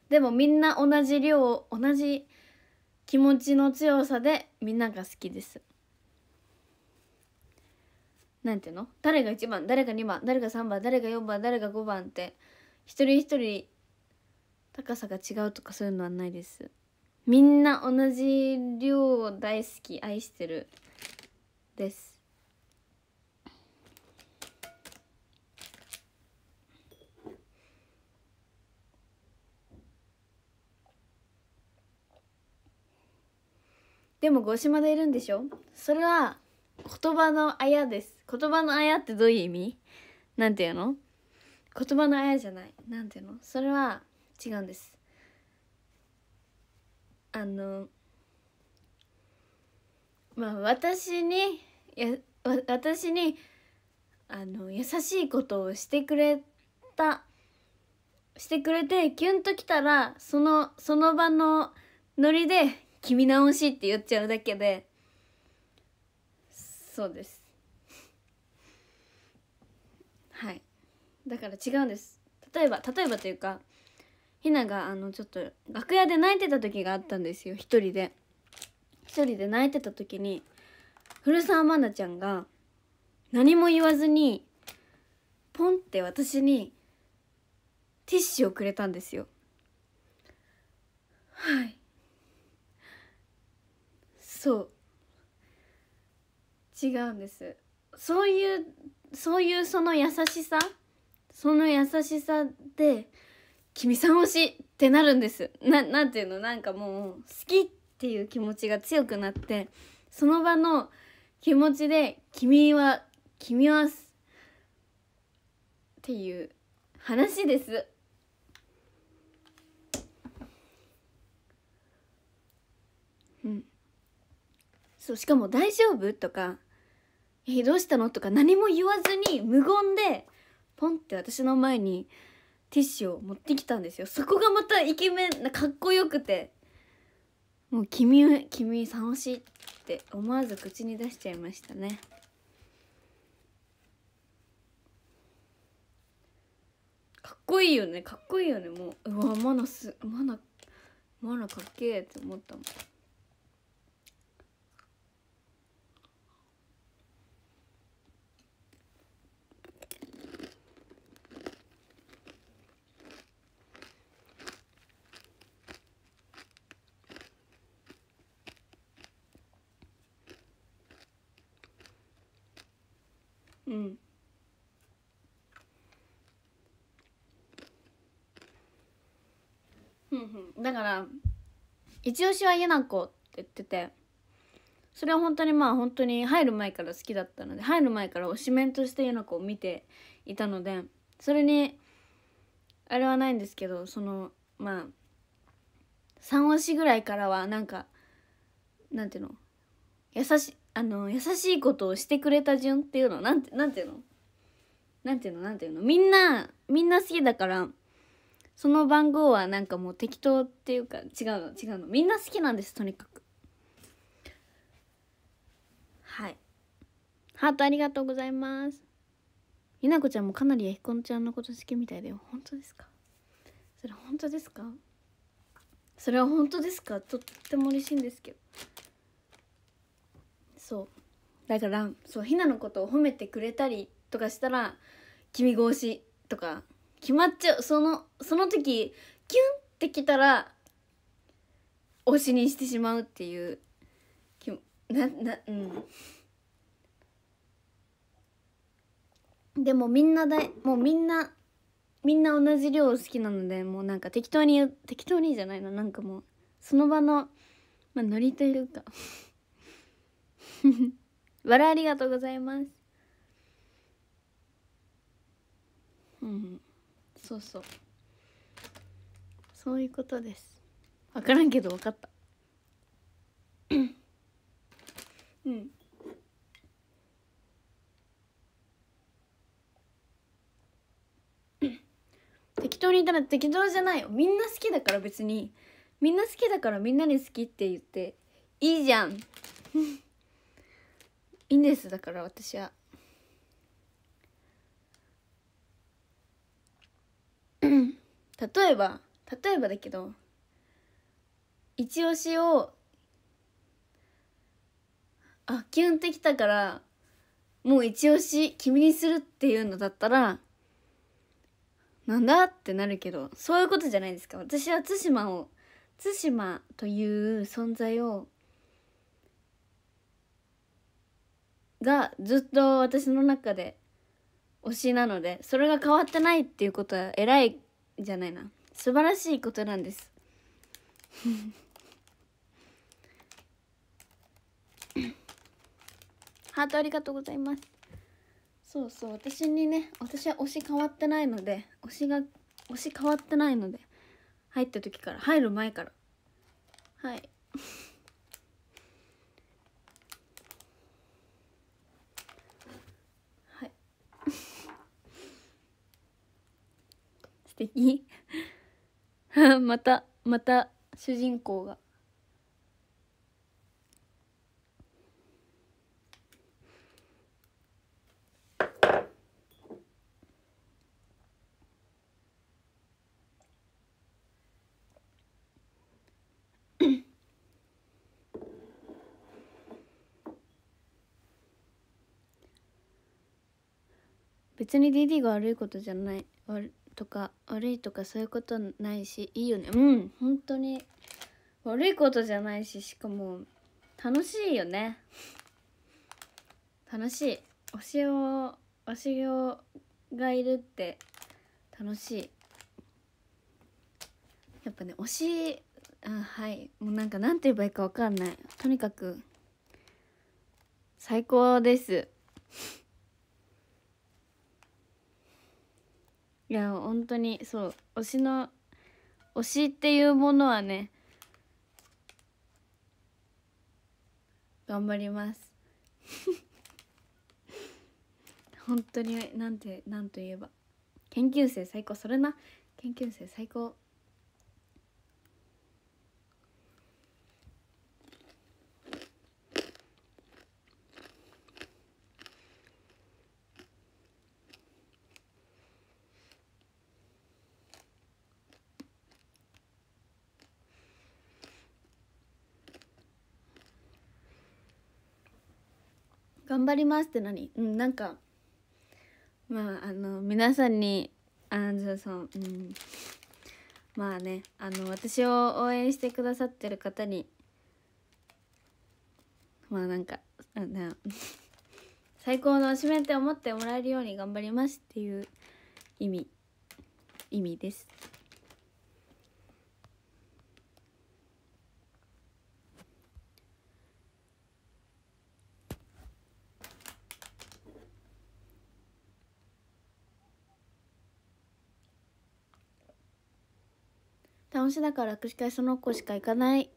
でもみんな同じ量同じ気持ちの強さでみんなが好きですなんていうの誰が1番誰が2番誰が3番誰が4番誰が5番って一人一人高さが違うとかそういうのはないですみんな同じ量を大好き愛してるですでも五島でいるんでしょそれは言葉のあやです言葉のあやってどういう意味なんていうの言葉のあやじゃないなんていうのそれは違うんですあのまあ私にや私にあの優しいことをしてくれたしてくれてキュンときたらそのその場のノリで「君直し」って言っちゃうだけでそうですはいだから違うんです例えば例えばというかひながあのちょっと楽屋で泣いてた時があったんですよ一人で一人で泣いてた時に古澤愛菜ちゃんが何も言わずにポンって私にティッシュをくれたんですよはいそう違うんですそういうそういうその優しさその優しさで「君さん推し!」ってなるんですななんていうのなんかもう好きっていう気持ちが強くなってその場の気持ちで「君は君は」っていう話です。そうしかも「大丈夫?」とか「えどうしたの?」とか何も言わずに無言でポンって私の前にティッシュを持ってきたんですよそこがまたイケメンかっこよくてもう君「君さ楽しい」って思わず口に出しちゃいましたね。かっこいいよねかっこいいよねもううわマナすマナマナかっけえって思ったもん。一押しは湯名子って言っててそれは本当にまあ本当に入る前から好きだったので入る前から推しメンとしてユナ子を見ていたのでそれにあれはないんですけどそのまあ3押しぐらいからはなんかなんていうの優しあの優しいことをしてくれた順っていうのなんてなんていうのなんていうのなんていうのみんなみんな好きだからその番号はなんかもう適当っていうか違うの違うのみんな好きなんですとにかくはいハートありがとうございますゆなこちゃんもかなりやひこんちゃんのこと好きみたいだよ本当ですかそれ本当ですかそれは本当ですかとっても嬉しいんですけどそうだからそうひなのことを褒めてくれたりとかしたら「君越し」とか決まっちゃうそのその時キュンってきたら推しにしてしまうっていうきななうんでもみんなだもうみんなみんな同じ量好きなのでもうなんか適当に適当にじゃないのなんかもうその場の、まあ、ノリというか 笑ありがとうございますうんそうそうそういうことです分からんけど分かったうん適当にいたら適当じゃないよみんな好きだから別にみんな好きだからみんなに好きって言っていいじゃんいいんですだから私は例えば例えばだけど一押しをあキュンってきたからもう一押し君にするっていうのだったらなんだってなるけどそういうことじゃないですか私は対馬を対馬という存在をがずっと私の中で推しなのでそれが変わってないっていうことは偉いじゃないな素晴らしいことなんです ハートありがとうございますそうそう私にね私は推し変わってないので推しが推し変わってないので入った時から入る前からはい敵 またまた主人公が 別に DD が悪いことじゃない悪とか悪いとかそういうことないしいいよねうん本当に悪いことじゃないししかも楽しいよね楽しい推しを推しをがいるって楽しいやっぱね推しあはいもうなんかなんて言えばいいか分かんないとにかく最高ですいや本当にそう推しの推しっていうものはね頑張ります 本当になんてなんと言えば研究生最高それな研究生最高頑張りますって何うんなんかまああの皆さんにあのさんうん、まあねあの私を応援してくださってる方にまあなんかあの 最高の使命めって思ってもらえるように頑張りますっていう意味意味です。楽しだから握手会その子しか行かない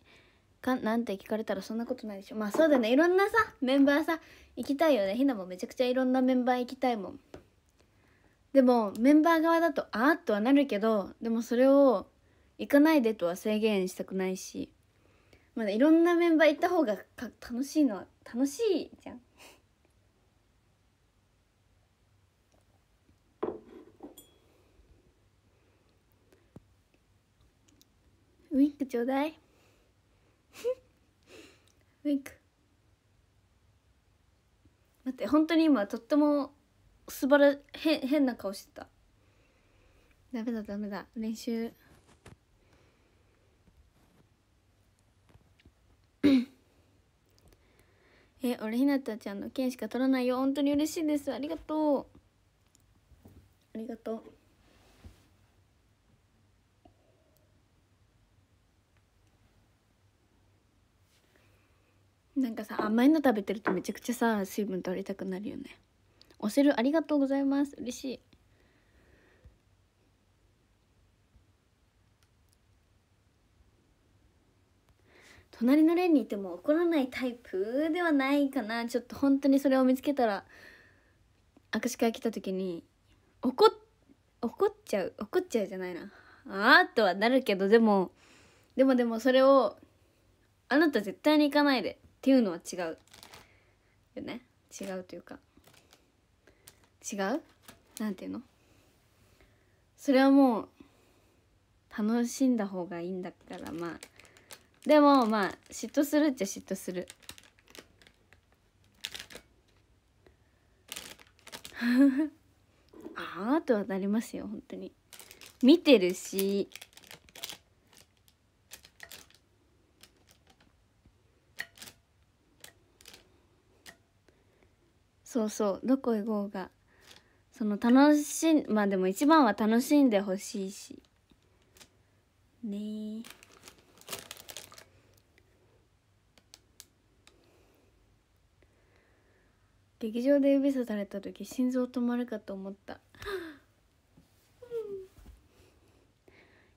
かなんて聞かれたらそんなことないでしょまあそうだねいろんなさメンバーさ行きたいよねひなもめちゃくちゃいろんなメンバー行きたいもんでもメンバー側だとあーっとはなるけどでもそれを行かないでとは制限したくないしまだいろんなメンバー行った方が楽しいのは楽しいじゃんウィッグちょうだい ウィッグ待って本当に今とってもすばらへ変な顔してたダメだダメだ練習 え俺ひなたちゃんの剣しか取らないよ本当に嬉しいですありがとうありがとうなんかさ甘いの食べてるとめちゃくちゃさ水分取りたくなるよねおせるありがとうございます嬉しい隣のレンにいても怒らないタイプではないかなちょっと本当にそれを見つけたら握手会来た時に怒っ怒っちゃう怒っちゃうじゃないなあーとはなるけどでもでもでもそれをあなた絶対に行かないでっていうのは違うよね違うというか違うなんていうのそれはもう楽しんだ方がいいんだからまあでもまあ嫉妬するっちゃ嫉妬する ああとはなりますよ本当に見てるしそうそうどこ行こうがその楽しんまあでも一番は楽しんでほしいしねえ劇場で指さされた時心臓止まるかと思った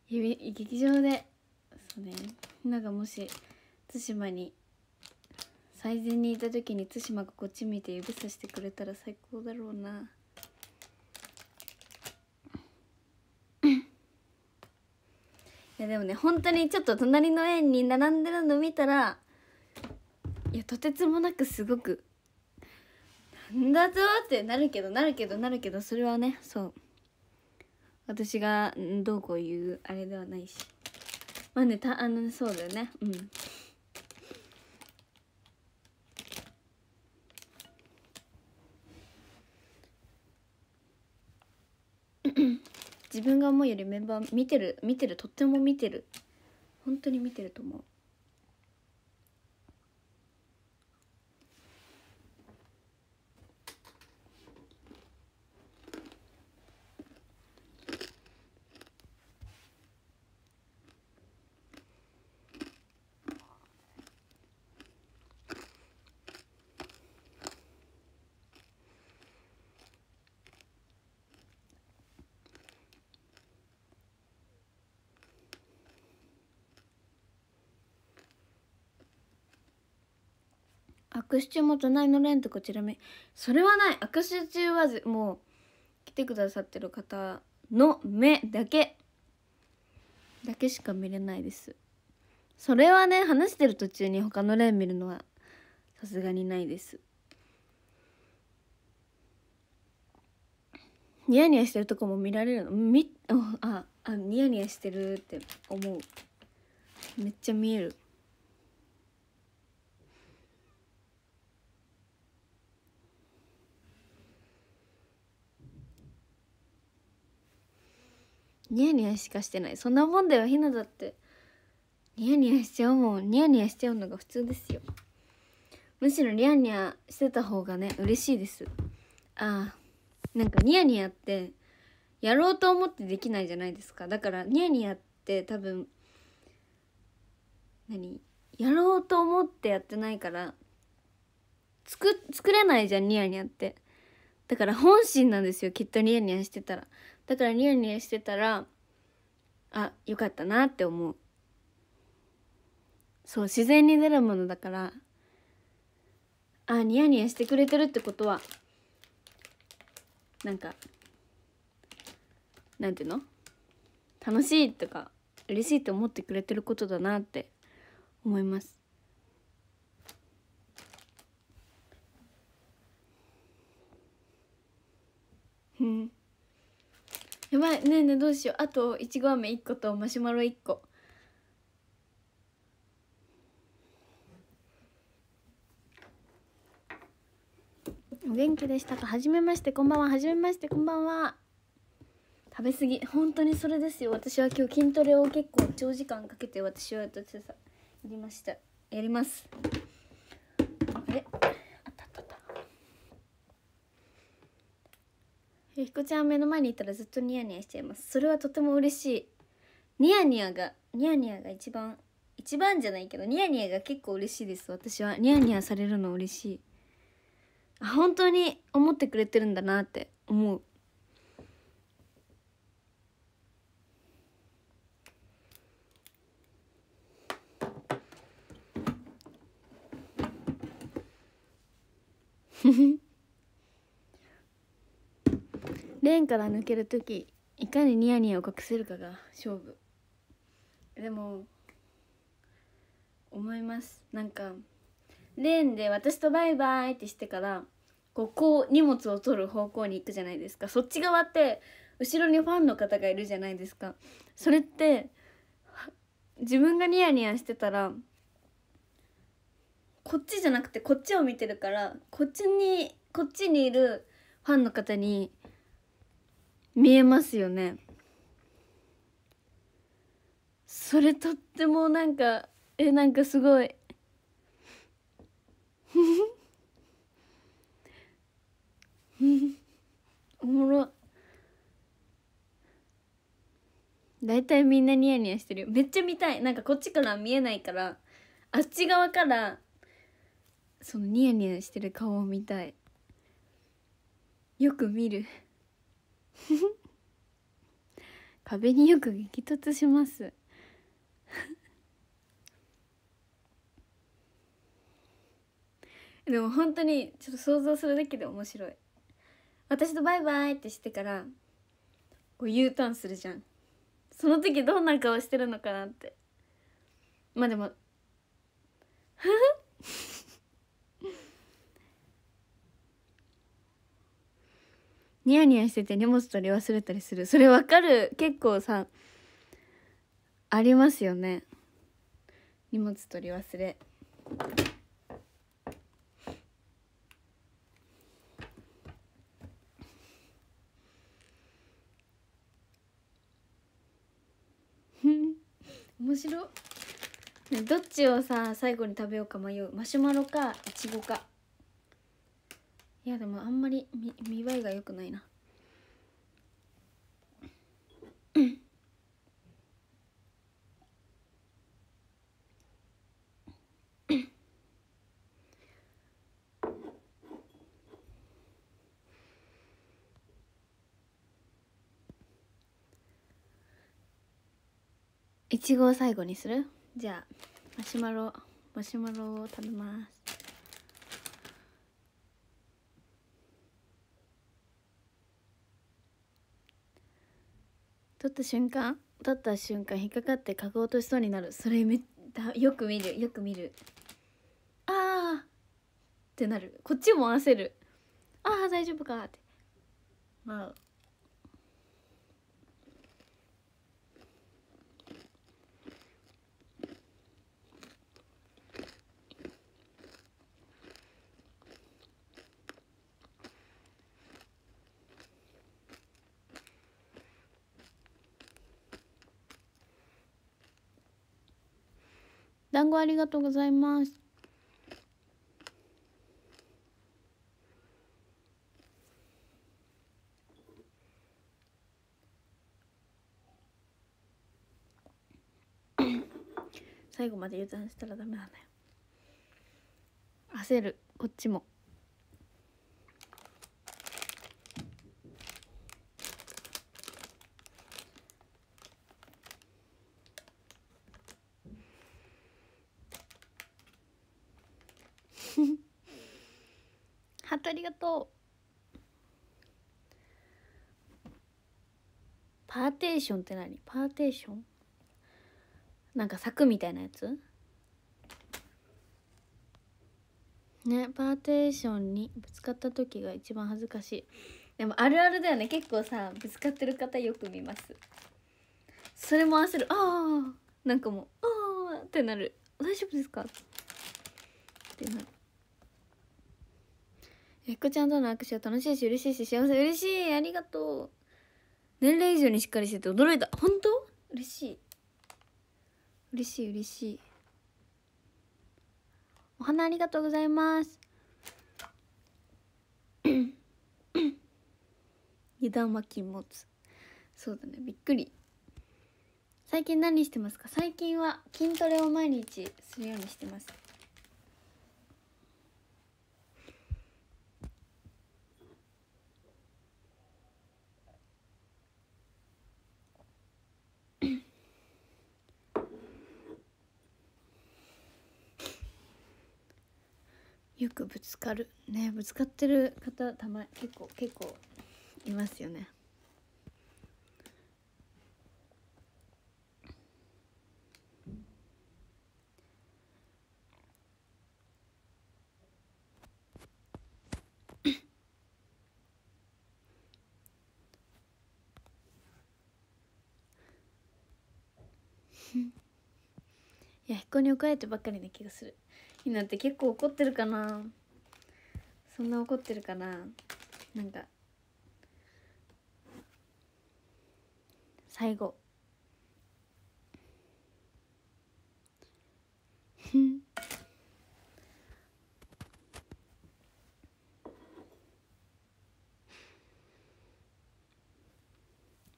指劇場でそうねなんかもし対馬に最善にいた時に対馬がこっち見て指さしてくれたら最高だろうないやでもね本当にちょっと隣の園に並んでるの見たらいやとてつもなくすごくなんだぞってなるけどなるけどなるけどそれはねそう私がどうこう言うあれではないしまあねたあのそうだよねうん自分が思うよりメンバー見てる見てるとっても見てる本当に見てると思う手中も隣のレンとこちらめそれはない握手中はもう来てくださってる方の目だけだけしか見れないですそれはね話してる途中に他のレン見るのはさすがにないですニヤニヤしてるとこも見られるのみああニヤニヤしてるって思うめっちゃ見えるニヤニヤしかしてないそんなもんだよひなだってニヤニヤしちゃうもんニヤニヤしちゃうのが普通ですよむしろニヤニヤしてた方がね嬉しいですあーなんかニヤニヤってやろうと思ってできないじゃないですかだからニヤニヤって多分何やろうと思ってやってないから作作れないじゃんニヤニヤってだから本心なんですよきっとニヤニヤしてたらだからニヤニヤしてたらあよかったなって思うそう自然に出るものだからあニヤニヤしてくれてるってことはなんかなんていうの楽しいとか嬉しいって思ってくれてることだなって思いますうんやばいねえねえどうしようあといちご飴1個とマシュマロ1個お元気でしたかはじめましてこんばんははじめましてこんばんは食べ過ぎ本当にそれですよ私は今日筋トレを結構長時間かけて私はやりましたやりますあれひこちゃん目の前にいたらずっとニヤニヤしちゃいますそれはとても嬉しいニヤニヤがニヤニヤが一番一番じゃないけどニヤニヤが結構嬉しいです私はニヤニヤされるの嬉しい本当に思ってくれてるんだなって思うフフレーンから抜ける時いかにニヤニヤを隠せるかが勝負でも思いますなんかレーンで私とバイバイってしてからこうこう荷物を取る方向に行くじゃないですかそっち側って後ろにファンの方がいるじゃないですかそれって自分がニヤニヤしてたらこっちじゃなくてこっちを見てるからこっちにこっちにいるファンの方に見えますよねそれとってもなんかえなんかすごい おもろ大体みんなニヤニヤしてるよめっちゃ見たいなんかこっちから見えないからあっち側からそのニヤニヤしてる顔を見たいよく見る 壁によく激突します でも本当にちょっと想像するだけで面白い私とバイバイってしてからこう U ターンするじゃんその時どんな顔してるのかなってまあでもフフニヤニヤしてて荷物取り忘れたりするそれわかる結構さありますよね荷物取り忘れふん面白、ね、どっちをさ最後に食べようか迷うマシュマロかいちごかいやでもあんまり見栄えが良くないないちごを最後にするじゃあマシュマロマシュマロを食べます取った瞬間取った瞬間引っかかって書こうとしそうになるそれめよく見るよく見るああってなるこっちも合わせるああ大丈夫かってまあ団子ありがとうございます。最後まで油断したらダメだね焦るこっちもがとうパーテーションって何パーテーションなんか柵みたいなやつねパーテーションにぶつかった時が一番恥ずかしいでもあるあるだよね結構さぶつかってる方よく見ますそれも焦るああなんかもうああってなる大丈夫ですかってなるやっこちゃんとの握手は楽しいし嬉しいし幸せ嬉しいありがとう年齢以上にしっかりしてて驚いた本当嬉しい嬉しい嬉しいお花ありがとうございます 油断は禁物そうだねびっくり最近何してますか最近は筋トレを毎日するようにしてますよくぶつかるねぶつかってる方たま結構結構いますよね いや、こに置かれてばっかりな気がする。ひなって結構怒ってるかなそんな怒ってるかななんか最後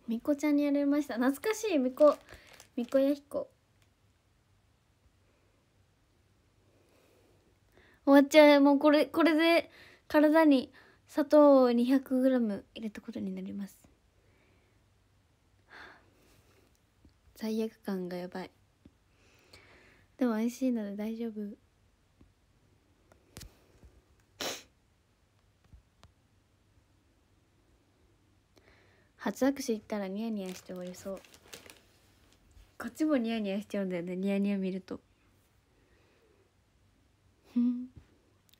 みこちゃんにやられました懐かしいみこみこやひこ終わっちゃうもうこれこれで体に砂糖を 200g 入れたことになります罪悪感がやばいでも美味しいので大丈夫初握手行ったらニヤニヤして終わりそうこっちもニヤニヤしちゃうんだよねニヤニヤ見ると。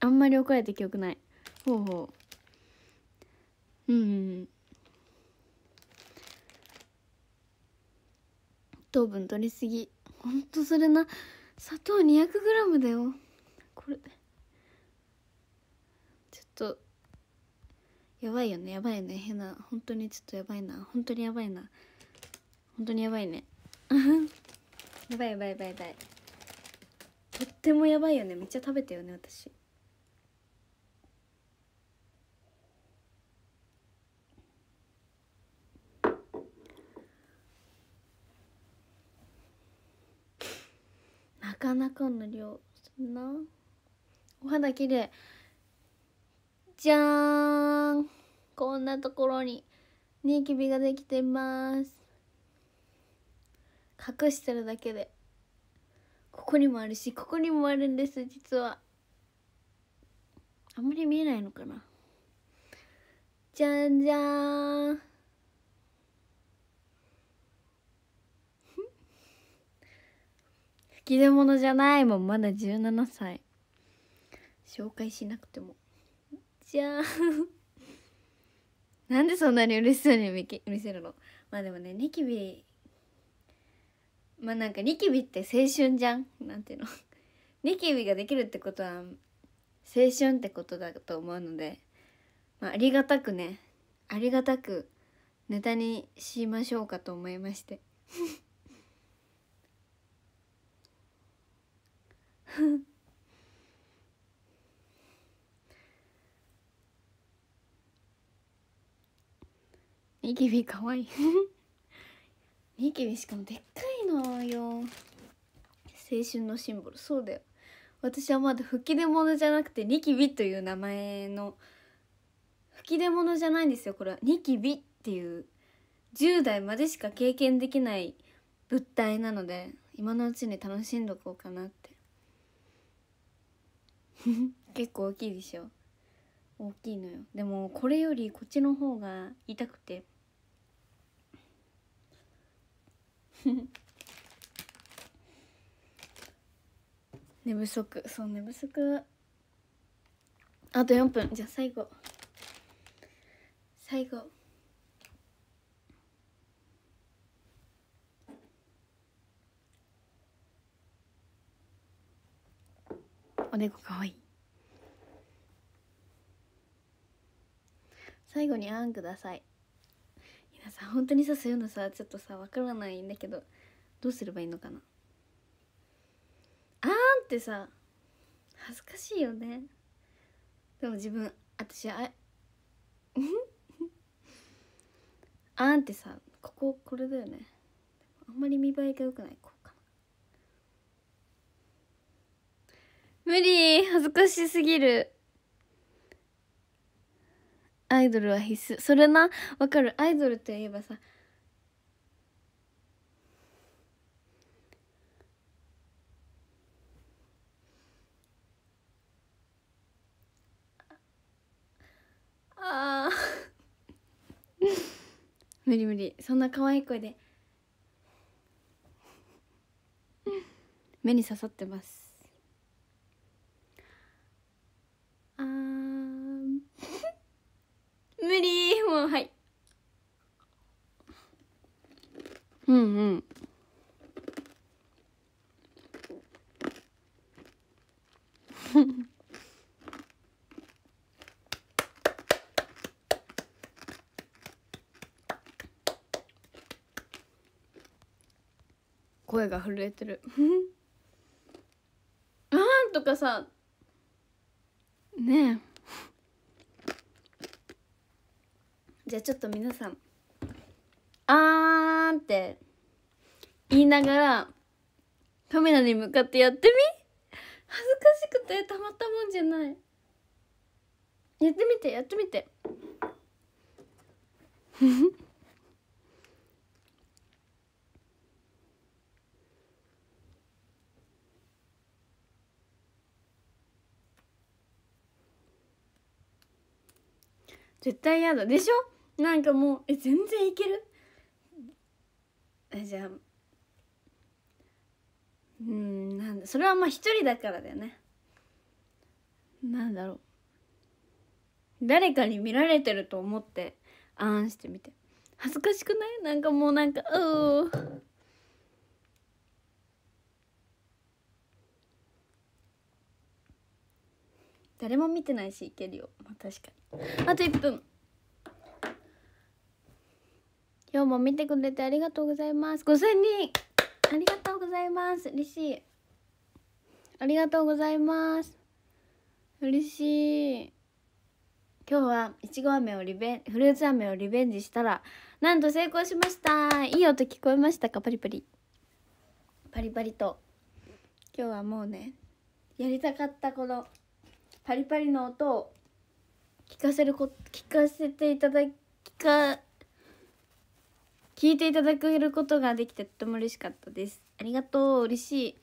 あんまり怒られた記憶ないほうほううん糖分取りすぎほんとそれな砂糖 200g だよこれちょっとやばいよねやばいね変な本当にちょっとやばいな本当にやばいな本当にやばいね やばいやばいやばいやばいとってもやばいよねめっちゃ食べたよね私なかなかの量そんなお肌綺麗じゃーんこんなところにニキビができてます隠してるだけでここにもあるしここにもあるんです実はあんまり見えないのかなじゃんじゃーん 吹き出物じゃないもんまだ17歳紹介しなくてもじゃーん なんでそんなに嬉しそうに見せるのまあでもねニキビまあなんかニキビって青春じゃんなんていうの ニキビができるってことは青春ってことだと思うので、まあ、ありがたくねありがたくネタにしましょうかと思いまして ニキビかわいい ニキビしかもでっかいのよ青春のシンボルそうだよ私はまだ吹き出物じゃなくてニキビという名前の吹き出物じゃないんですよこれはニキビっていう10代までしか経験できない物体なので今のうちに楽しんどこうかなって 結構大きいでしょ大きいのよでもこれよりこっちの方が痛くて 寝不足そう寝不足あと4分じゃあ最後最後おでこかわいい最後にあんくださいかさ本当にさそういうのさちょっとさ分からないんだけどどうすればいいのかなあーんってさ恥ずかしいよねでも自分私あ あーんってさこここれだよねあんまり見栄えが良くないこうかな無理恥ずかしすぎるアイドルは必須それなわかるアイドルといえばさああ 無理無理そんな可愛い声で目に刺さってますああうんうん声が震えてるあ んとかさねえじゃあちょっと皆さんんって言いながらカメラに向かってやってみ恥ずかしくてたまったもんじゃないやってみてやってみて 絶対嫌だでしょなんかもうえ全然いけるじゃあうんなんだそれはまあ一人だからだよねなんだろう誰かに見られてると思ってあんしてみて恥ずかしくないなんかもうなんかうう誰も見てないしいけるよまあ確かにあと1分今日も見てくれてありがとうございます5000人ありがとうございます嬉しいありがとうございます嬉しい今日はいちご飴をリベンフルーツ飴をリベンジしたらなんと成功しましたいい音聞こえましたかパリパリパリパリと今日はもうねやりたかったこのパリパリの音を聞かせるこ聞かせていただきか聞いていただけることができてとても嬉しかったですありがとう嬉しい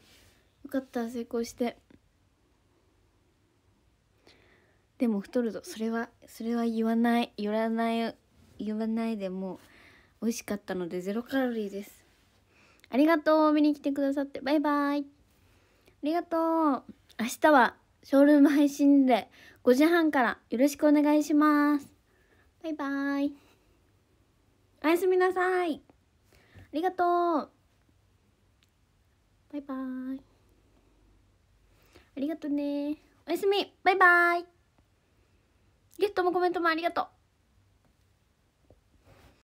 よかった成功してでも太るぞそれはそれは言わない言わない言わないでも美味しかったのでゼロカロリーですありがとう見に来てくださってバイバイありがとう明日はショールーム配信で5時半からよろしくお願いしますバイバイおやすみなさいありがとうバイバイありがとねおやすみバイバイゲストもコメントもありがとう